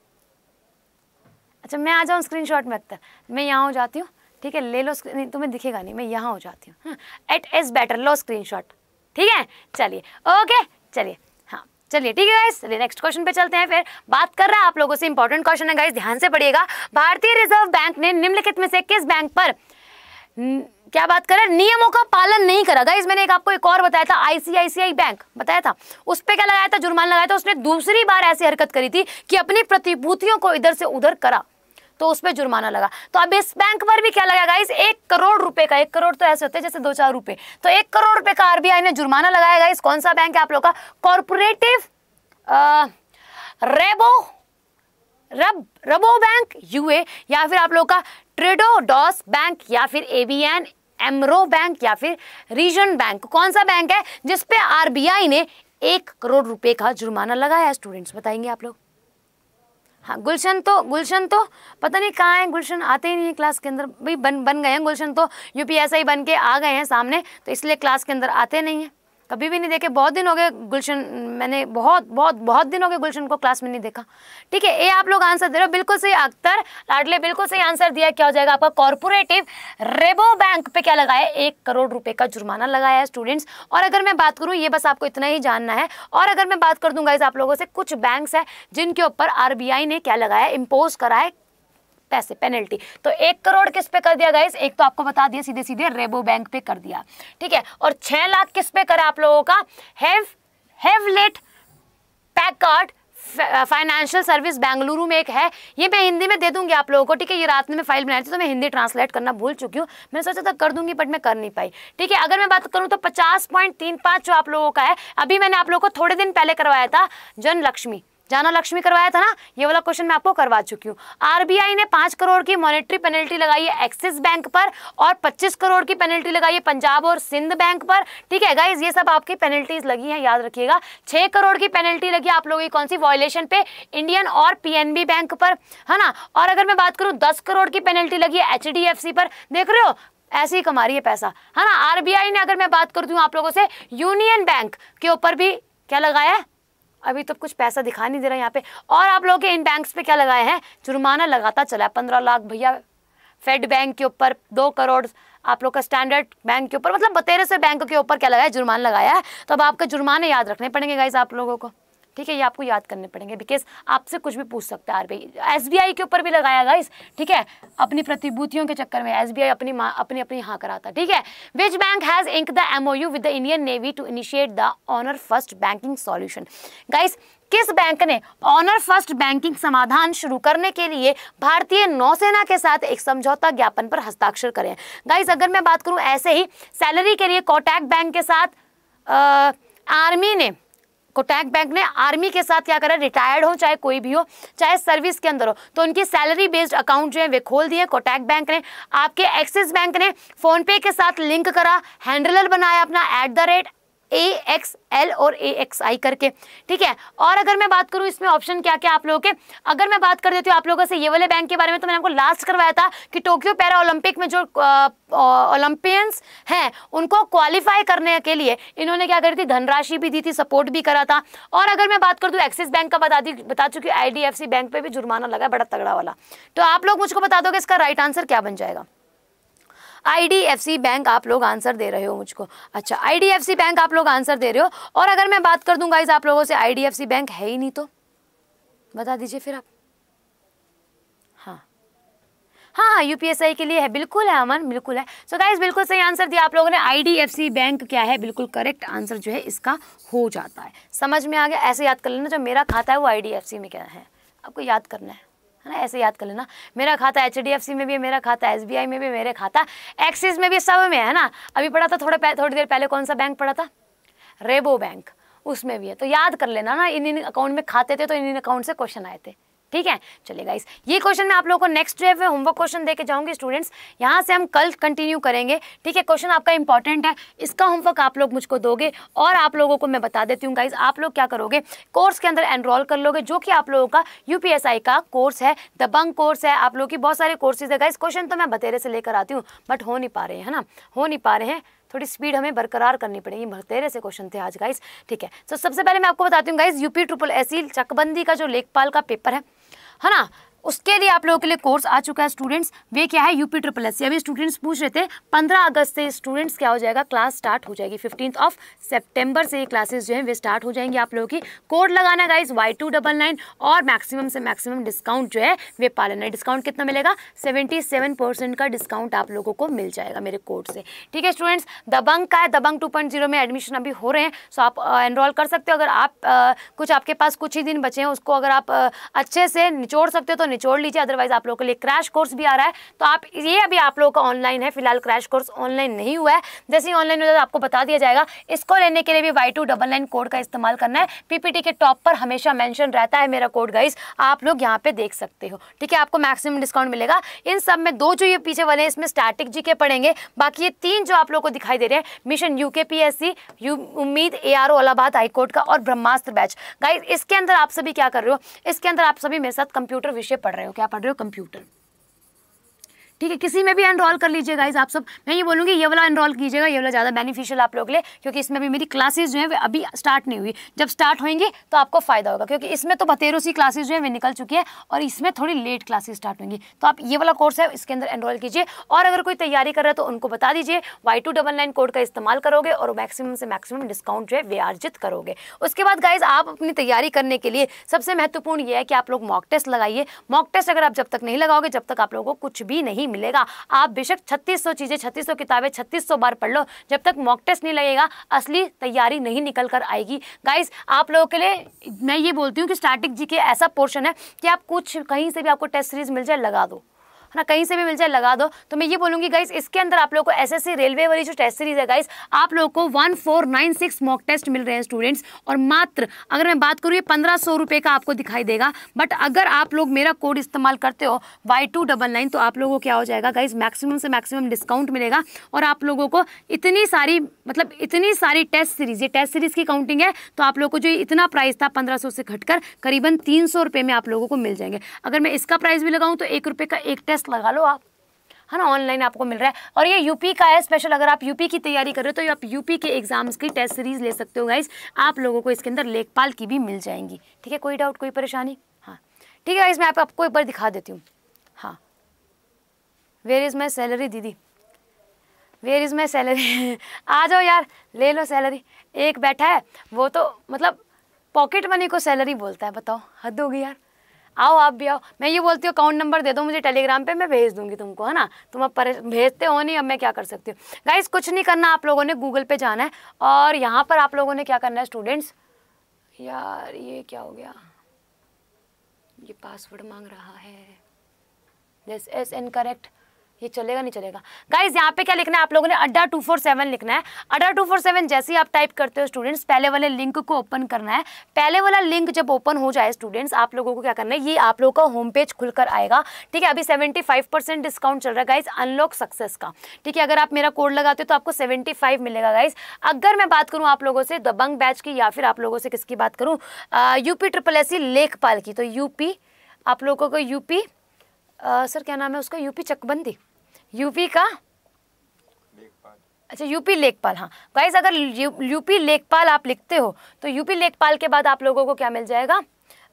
अच्छा मैं आ जाऊँ स्क्रीन शॉट में अक्तर मैं यहाँ हो जाती हूँ ठीक है ले लो स्क्रीन तुम्हें दिखेगा नहीं मैं यहाँ हो जाती हूँ एट इज़ बेटर लो स्क्रीन ठीक है चलिए ओके चलिए हाँ चलिए ठीक है गाइस चलिए नेक्स्ट क्वेश्चन पे चलते हैं फिर बात कर रहा है आप लोगों से इंपॉर्टेंट क्वेश्चन है गाइस ध्यान से पढ़िएगा भारतीय रिजर्व बैंक ने निम्नलिखित में से किस बैंक पर क्या बात करें नियमों का पालन नहीं करा गाइस मैंने एक आपको एक और बताया था आईसीआईसीआई बैंक बताया था उस पर क्या लगाया था जुर्माना लगाया था उसने दूसरी बार ऐसी हरकत करी थी कि अपनी प्रतिभूतियों को इधर से उधर करा तो उस पर जुर्माना लगा तो अब इस बैंक पर भी क्या लगाएगा इस एक करोड़ रुपए का एक करोड़ तो ऐसे होते हैं जैसे दो चार रुपए तो एक करोड़ रुपए का आरबीआई ने जुर्माना लगाएगा इस कौन सा बैंक है आप लोग का कॉरपोरेटिव रेबो रब रबो बैंक यूए या फिर आप लोग का ट्रेडो डॉस बैंक या फिर एबीएन एमरो बैंक या फिर रीजन बैंक कौन सा बैंक है जिसपे आरबीआई ने एक करोड़ रुपए का जुर्माना लगाया स्टूडेंट्स बताएंगे आप लोग हाँ गुलशन तो गुलशन तो पता नहीं कहाँ है गुलशन आते ही नहीं है क्लास के अंदर भाई बन बन गए हैं गुलशन तो यूपीएसआई बन के आ गए हैं सामने तो इसलिए क्लास के अंदर आते नहीं हैं कभी भी नहीं देखे बहुत दिन हो गए गुलशन मैंने बहुत बहुत बहुत दिन हो गए गुलशन को क्लास में नहीं देखा ठीक है ये आप लोग आंसर दे रहे हो बिल्कुल सही अख्तर लाडले बिल्कुल सही आंसर दिया क्या हो जाएगा आपका कॉरपोरेटिव रेबो बैंक पे क्या लगाया एक करोड़ रुपए का जुर्माना लगाया है स्टूडेंट्स और अगर मैं बात करूँ ये बस आपको इतना ही जानना है और अगर मैं बात कर दूंगा इस आप लोगों से कुछ बैंक है जिनके ऊपर आर ने क्या लगाया इम्पोज करा है पैसे पेनल्टी तो एक करोड़ किस पे कर दिया गाइस एक तो आपको बता दिया सीधे सीधे रेबो बैंक पे कर दिया ठीक है और छह लाख किस पे करा आप लोगों का have Hewlett Packard financial service Bengaluru में एक है ये मैं हिंदी में दे दूंगी आप लोगों को ठीक है ये रात में मैं फाइल बनाई थी तो मैं हिंदी ट्रांसलेट करना भूल चुकी हूँ मैंने सोचा था कर दूंगी बट मैं कर नहीं पाई ठीक है अगर मैं बात करूँ तो 50.35 जो आप लोगों का है अभी मैंने आप लोगों को थोड़े दिन पहले करवाया था जन लक्ष्मी जाना लक्ष्मी करवाया था ना ये वाला क्वेश्चन मैं आपको करवा चुकी हूँ आरबीआई ने पांच करोड़ की मॉनिटरी पेनल्टी लगाई है एक्सिस बैंक पर और पच्चीस करोड़ की पेनल्टी लगाई है पंजाब और सिंध बैंक पर ठीक है गाइज ये सब आपकी पेनल्टीज लगी है याद रखिएगा छह करोड़ की पेनल्टी लगी आप लोगों की कौन सी वॉयलेशन पे इंडियन और पी बैंक पर है ना और अगर मैं बात करूँ दस करोड़ की पेनल्टी लगी है एच पर देख रहे हो ऐसे ही कमा रही है पैसा है ना आरबीआई ने अगर मैं बात करती हूँ आप लोगों से यूनियन बैंक के ऊपर भी क्या लगाया है अभी तो कुछ पैसा दिखा नहीं दे रहा यहाँ पे और आप लोगों के इन बैंक्स पे क्या लगाए हैं जुर्माना लगाता चला है पंद्रह लाख भैया फेड बैंक के ऊपर दो करोड़ आप लोग का स्टैंडर्ड बैंक के ऊपर मतलब बतेरे से बैंकों के ऊपर क्या लगाया जुर्माना लगाया है तो अब आपका जुर्माना याद रखने पड़ेंगे गाइज आप लोगों को ठीक है ये आपको याद करने पड़ेंगे बिकॉज आपसे कुछ भी पूछ सकता है आरबीआई एसबीआई के ऊपर भी लगाया गाइस ठीक है अपनी प्रतिभूतियों के चक्कर में एसबीआई अपनी अपनी अपनी हाँ कराता है ठीक है which bank has ink the MoU with the Indian navy to initiate the honour first banking solution guys किस बैंक ने ऑनर फर्स्ट बैंकिंग समाधान शुरू करने के लिए भारतीय नौसेना के साथ एक समझौता ज्ञापन पर हस्ताक्षर करें गाइस अगर मैं बात करूं ऐसे ही सैलरी के लिए कॉटैक्ट बैंक के साथ आ, आर्मी ने कोटैक बैंक ने आर्मी के साथ क्या करा रिटायर्ड हो चाहे कोई भी हो चाहे सर्विस के अंदर हो तो उनकी सैलरी बेस्ड अकाउंट जो है वे खोल दिए कोटैक बैंक ने आपके एक्सिस बैंक ने फोनपे के साथ लिंक करा हैंडलर बनाया अपना at the rate A X L और ए एक्स आई करके ठीक है और अगर मैं बात करूँ इसमें ऑप्शन क्या क्या आप लोगों के अगर मैं बात कर देती हूँ आप लोगों से ये वाले बैंक के बारे में तो मैंने आपको लास्ट करवाया था कि टोक्यो पैरा ओलंपिक में जो ओलंपियंस हैं उनको क्वालिफाई करने के लिए इन्होंने क्या करी थी धनराशि भी दी थी सपोर्ट भी करा था और अगर मैं बात कर दूँ एक्सिस बैंक का बता दी बता चुकी आई बैंक पर भी जुर्माना लगा बड़ा तगड़ा वाला तो आप लोग मुझको बता दोगे इसका राइट आंसर क्या बन जाएगा आईडीएफसी बैंक आप लोग आंसर दे रहे हो मुझको अच्छा आईडीएफसी बैंक आप लोग आंसर दे रहे हो और अगर मैं बात कर दूंगा इस आप लोगों से आईडीएफसी बैंक है ही नहीं तो बता दीजिए फिर आप हाँ हाँ हाँ यूपीएसआई के लिए है बिल्कुल है अमन बिल्कुल है सो so गाइज बिल्कुल सही आंसर दिया आप लोगों ने आईडीएफसी बैंक क्या है बिल्कुल करेक्ट आंसर जो है इसका हो जाता है समझ में आ गया ऐसे याद कर लेना जो मेरा खाता है वो आईडीएफसी में क्या है आपको याद करना है है ना ऐसे याद कर लेना मेरा खाता एच डी एफ सी में भी है मेरा खाता एस बी आई में भी मेरे खाता एक्सिस में भी सब में है ना अभी पढ़ा था थोड़ा थोड़ी देर पहले कौन सा बैंक पढ़ा था रेबो बैंक उसमें भी है तो याद कर लेना ना इन इन अकाउंट में खाते थे तो इन इन अकाउंट से क्वेश्चन आए थे ठीक है चलिए गाइस ये क्वेश्चन मैं आप लोगों को नेक्स्ट डे में होमवर्क क्वेश्चन देके जाऊंगी स्टूडेंट्स यहाँ से हम कल कंटिन्यू करेंगे ठीक है क्वेश्चन आपका इंपॉर्टेंट है इसका होमवर्क आप लोग मुझको दोगे और आप लोगों को मैं बता देती हूँ गाइज आप लोग क्या करोगे कोर्स के अंदर एनरोल कर लोगे जो कि आप लोगों का यूपीएसआई का कोर्स है दबंग कोर्स है आप लोगों की बहुत सारे कोर्सेज है गाइज क्वेश्चन तो मैं बतेरे से लेकर आती हूँ बट हो नहीं पा रहे हैं ना हो नहीं पा रहे हैं थोड़ी स्पीड हमें बरकरार करनी पड़ेगी बहतेरे से क्वेश्चन थे आज गाइस ठीक है सो so, सबसे पहले मैं आपको बताती हूँ गाइस यूपी ट्रिपल एसी चकबंदी का जो लेखपाल का पेपर है है ना उसके लिए आप लोगों के लिए कोर्स आ चुका है स्टूडेंट्स वे क्या है यूपी ट्रिपल एस अभी स्टूडेंट्स पूछ रहे थे पंद्रह अगस्त से स्टूडेंट्स क्या हो जाएगा क्लास स्टार्ट हो जाएगी फिफ्टींथ ऑफ सेप्टेम्बर से ये क्लासेस जो हैं वे स्टार्ट हो जाएंगी आप लोगों की कोड लगाना guys Y two double nine और मैक्सिमम से मैक्सिमम डिस्काउंट जो है वे पा लेना है डिस्काउंट कितना मिलेगा सेवेंटी सेवन परसेंट का डिस्काउंट आप लोगों को मिल जाएगा मेरे कोड से ठीक है स्टूडेंट्स दबंग का है दबंग टू पॉइंट जीरो में एडमिशन अभी हो रहे हैं सो आप एनरोल कर सकते हो अगर आप कुछ आपके पास कुछ ही दिन बचे हैं उसको अगर आप अच्छे से निचोड़ सकते हो तो निचोड़ लीजिए अदरवाइज आप लोगों के लिए क्रैश कोर्स भी आ रहा है तो आप ये अभी आप लोगों का ऑनलाइन है फिलहाल क्रैश कोर्स ऑनलाइन नहीं हुआ है जैसे ही ऑनलाइन हो जाए आपको बता दिया जाएगा इसको लेने के लिए भी वाई कोड का इस्तेमाल करना है पीपीटी के टॉप पर हमेशा मैंशन रहता है मेरा कोड गाइज आप लोग यहाँ पे देख सकते हो ठीक है आपको मैक्सिमम डिस्काउंट मिलेगा इन सब में दो जो ये पीछे वाले इसमें स्टैटिक जी के पड़ेंगे बाकी ये तीन जो आप लोग को दिखाई दे रहे हैं मिशन यू के यू उम्मीद ए आर ओ हाईकोर्ट का और ब्रह्मास्त्र बैच गाइस इसके अंदर आप सभी क्या कर रहे हो इसके अंदर आप सभी मेरे साथ कंप्यूटर विषय पढ़ रहे हो क्या पढ़ रहे हो कंप्यूटर ठीक है किसी में भी एनरोल कर लीजिए गाइज आप सब मैं ये बोलूँगी ये वाला एनरोल कीजिएगा ये वाला ज़्यादा बेनिफिशियल आप लोग लिए क्योंकि इसमें भी मेरी क्लासेज जो है अभी स्टार्ट नहीं हुई जब स्टार्ट होंगी तो आपको फ़ायदा होगा क्योंकि इसमें तो बतेरों सी क्लासेज जो है वे निकल चुकी है और इसमें थोड़ी लेट क्लासेज स्टार्ट होंगी तो आप ये वाला कोर्स है इसके अंदर एनरोल कीजिए और अगर कोई तैयारी कर रहा है तो उनको बता दीजिए Y two double nine code का इस्तेमाल करोगे और मैक्सिमम से मैक्सिमम डिस्काउंट जो है वे अर्जित करोगे उसके बाद गाइज आप अपनी तैयारी करने के लिए सबसे महत्वपूर्ण ये है कि आप लोग मॉक टेस्ट लगाइए मॉक टेस्ट अगर आप जब तक नहीं लगाओगे जब तक आप लोगों को कुछ भी नहीं मिलेगा आप बेशक छत्तीस चीज़ें छत्तीस किताबें छत्तीस बार पढ़ लो जब तक मॉक टेस्ट नहीं लगेगा असली तैयारी नहीं निकल कर आएगी गाइस आप लोगों के लिए मैं ये बोलती हूँ कि स्टैटिक जी के ऐसा पोर्शन है कि आप कुछ कहीं से भी आपको टेस्ट सीरीज मिल जाए लगा दो है ना कहीं से भी मिल जाए लगा दो तो मैं ये बोलूंगी गाइज इसके अंदर आप लोग को एस रेलवे वाली जो टेस्ट सीरीज है गाइज आप लोग को one four nine six mock test मिल रहे हैं स्टूडेंट्स और मात्र अगर मैं बात करूँ ये पंद्रह सौ रुपये का आपको दिखाई देगा बट अगर आप लोग मेरा कोड इस्तेमाल करते हो वाई टू डबल नाइन तो आप लोगों को क्या हो जाएगा गाइज मैक्सिमम से मैक्सिमम डिस्काउंट मिलेगा और आप लोगों को इतनी सारी मतलब इतनी सारी टेस्ट सीरीज ये टेस्ट सीरीज की काउंटिंग है तो आप लोग को जो इतना प्राइस था पंद्रह सौ से घटकर करीबन तीन सौ रुपये में आप लोगों को मिल जाएंगे अगर मैं इसका प्राइस भी लगाऊँ तो एक रुपये का एक टेस्ट लिस्ट लगा लो आप है ना ऑनलाइन आपको मिल रहा है और ये यूपी का है स्पेशल अगर आप यूपी की तैयारी कर रहे हो तो आप यूपी के एग्जाम्स की टेस्ट सीरीज ले सकते हो गाइज आप लोगों को इसके अंदर लेखपाल की भी मिल जाएंगी ठीक है कोई डाउट कोई परेशानी हाँ ठीक है गाइज मैं आपको एक बार दिखा देती हूँ हाँ वेयर इज़ माई सैलरी दीदी वेयर इज़ माई सैलरी आ जाओ यार ले लो सैलरी एक बैठा है वो तो मतलब पॉकेट मनी को सैलरी बोलता है बताओ हद होगी यार आओ आप भी आओ मैं ये बोलती हूँ अकाउंट नंबर दे दो मुझे टेलीग्राम पर मैं भेज दूंगी तुमको है ना तुम अब भेजते हो नहीं अब मैं क्या कर सकती हूँ गाइज कुछ नहीं करना आप लोगों ने गूगल पे जाना है और यहाँ पर आप लोगों ने क्या करना है स्टूडेंट्स यार ये क्या हो गया ये पासवर्ड मांग रहा है दिस इज़ इनकरेक्ट ये चलेगा नहीं चलेगा गाइज यहाँ पे क्या लिखना है आप लोगों ने अड्डा टू फोर सेवन लिखना है अड्डा टू फोर सेवन जैसे ही आप टाइप करते हो स्टूडेंट्स पहले वाले लिंक को ओपन करना है पहले वाला लिंक जब ओपन हो जाए स्टूडेंट्स आप लोगों को क्या करना है ये आप लोगों का होम पेज खुलकर आएगा ठीक है अभी सेवेंटी फाइव परसेंट डिस्काउंट चल रहा है गाइज अनलॉक सक्सेस का ठीक है अगर आप मेरा कोड लगाते हो तो आपको सेवेंटी फाइव मिलेगा गाइज अगर मैं बात करूँ आप लोगों से दबंग बैच की या फिर आप लोगों से किसकी बात करूँ यूपी ट्रिपल एस लेखपाल की तो यूपी आप लोगों को यूपी सर क्या नाम है उसका यूपी चकबंदी यूपी का अच्छा यूपी लेखपाल हाँ गाइज अगर यू, यूपी लेखपाल आप लिखते हो तो यूपी लेखपाल के बाद आप लोगों को क्या मिल जाएगा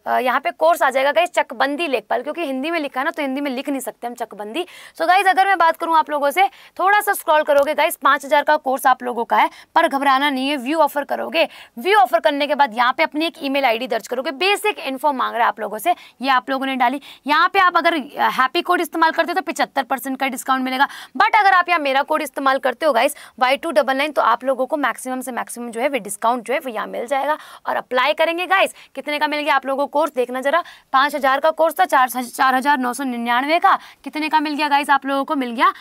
यहाँ पे कोर्स आ जाएगा गाइज चकबंदी लेखपाल क्योंकि हिंदी में लिखा है ना तो हिंदी में लिख नहीं सकते हम चकबंदी सो so गाइज अगर मैं बात करूँ आप लोगों से थोड़ा सा स्क्रॉल करोगे गाइज पाँच हज़ार का कोर्स आप लोगों का है पर घबराना नहीं है व्यू ऑफर करोगे व्यू ऑफर करने के बाद यहाँ पे अपनी एक ई मेल दर्ज करोगे बेसिक इन्फॉर्म मांग रहे हैं आप लोगों से ये आप लोगों ने डाली यहाँ पे आप अगर हैप्पी कोड इस्तेमाल करते हो तो पिछहत्तर परसेंट का डिस्काउंट मिलेगा बट अगर आप यहाँ मेरा कोड इस्तेमाल करते हो guys Y two double nine तो आप लोगों को मैक्सिमम से मैक्सिमम जो है वे डिस्काउंट जो है वो यहाँ मिल जाएगा और अप्लाई करेंगे गाइज कितने का मिलेगा आप लोगों कोर्स देखना जरा पाँच हज़ार का कोर्स था चार चार हज़ार नौ सौ निन्यानवे का कितने का मिल गया गाइस आप लोगों को मिल गया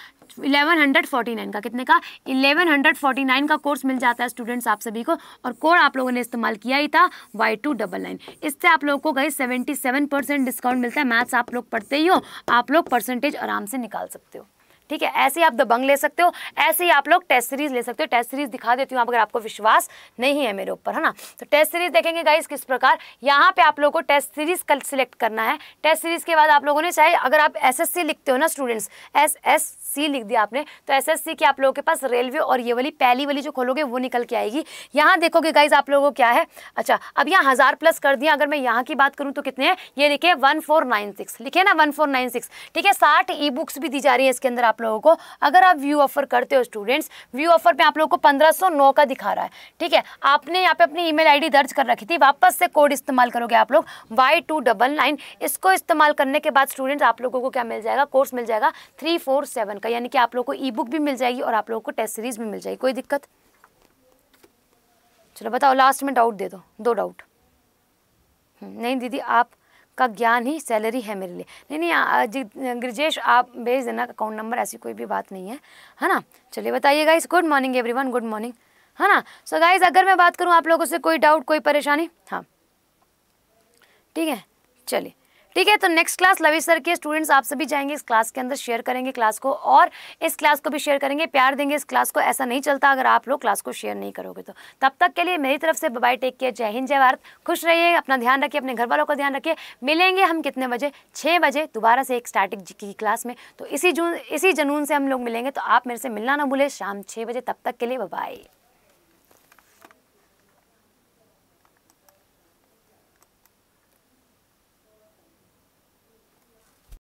1149 का कितने का 1149 का कोर्स मिल जाता है स्टूडेंट्स आप सभी को और कोड आप लोगों ने इस्तेमाल किया ही था वाई टू डबल नाइन इससे आप लोगों को गई 77 परसेंट डिस्काउंट मिलता है मैथ्स आप लोग पढ़ते ही हो आप लोग परसेंटेज आराम से निकाल सकते हो ठीक है ऐसे आप दबंग ले सकते हो ऐसे ही आप लोग टेस्ट सीरीज ले सकते हो टेस्ट सीरीज दिखा देती हूँ आप अगर आपको विश्वास नहीं है मेरे ऊपर है ना तो टेस्ट सीरीज देखेंगे गाइस किस प्रकार यहाँ पे आप लोगों को टेस्ट सीरीज कल सिलेक्ट करना है टेस्ट सीरीज के बाद आप लोगों ने चाहे अगर आप एस लिखते हो ना स्टूडेंट्स एस एस सी लिख दिया आपने तो एस एस सी के आप लोगों के पास रेलवे और ये वाली पहली वाली जो खोलोगे वो निकल के आएगी यहाँ देखोगे गाइज आप लोगों को क्या है अच्छा अब यहाँ हज़ार प्लस कर दिया अगर मैं यहाँ की बात करूँ तो कितने हैं ये लिखे वन फोर नाइन सिक्स लिखे ना वन फोर नाइन सिक्स ठीक है साठ ई बुक्स भी दी जा रही है इसके अंदर आप आप लोगों को अगर आप व्यू ऑफर करते हो स्टूडेंट्स व्यू ऑफर पे आप लोगों को 1509 का दिखा रहा है ठीक है आपने यहाँ पे अपनी ईमेल आईडी दर्ज कर रखी थी वापस से कोड इस्तेमाल करोगे आप लोग वाई टू डबल नाइन इसको इस्तेमाल करने के बाद स्टूडेंट्स आप लोगों को क्या मिल जाएगा कोर्स मिल जाएगा थ्री फोर सेवन का यानी कि आप लोग को ई बुक भी मिल जाएगी और आप लोगों को टेस्ट सीरीज भी मिल जाएगी कोई दिक्कत चलो बताओ लास्ट में डाउट दे दो दो डाउट हम्म, नहीं दीदी आप का ज्ञान ही सैलरी है मेरे लिए नहीं नहीं ग्रिजेश आप भेज देना अकाउंट नंबर ऐसी कोई भी बात नहीं है है ना चलिए बताइए guys good morning everyone good morning है ना सो so गाइज अगर मैं बात करूँ आप लोगों से कोई डाउट कोई परेशानी हाँ ठीक है चलिए ठीक है तो नेक्स्ट क्लास लवी सर के स्टूडेंट्स आप सभी जाएंगे इस क्लास के अंदर शेयर करेंगे क्लास को और इस क्लास को भी शेयर करेंगे प्यार देंगे इस क्लास को ऐसा नहीं चलता अगर आप लोग क्लास को शेयर नहीं करोगे तो तब तक के लिए मेरी तरफ से बाय टेक केयर जय हिंद जय भारत खुश रहिए अपना ध्यान रखिए अपने घर वालों का ध्यान रखिए मिलेंगे हम कितने बजे छः बजे दोबारा से एक स्टार्टिंग की क्लास में तो इसी जून इसी जनून से हम लोग मिलेंगे तो आप मेरे से मिलना ना भूलें शाम छः बजे तब तक के लिए बबाई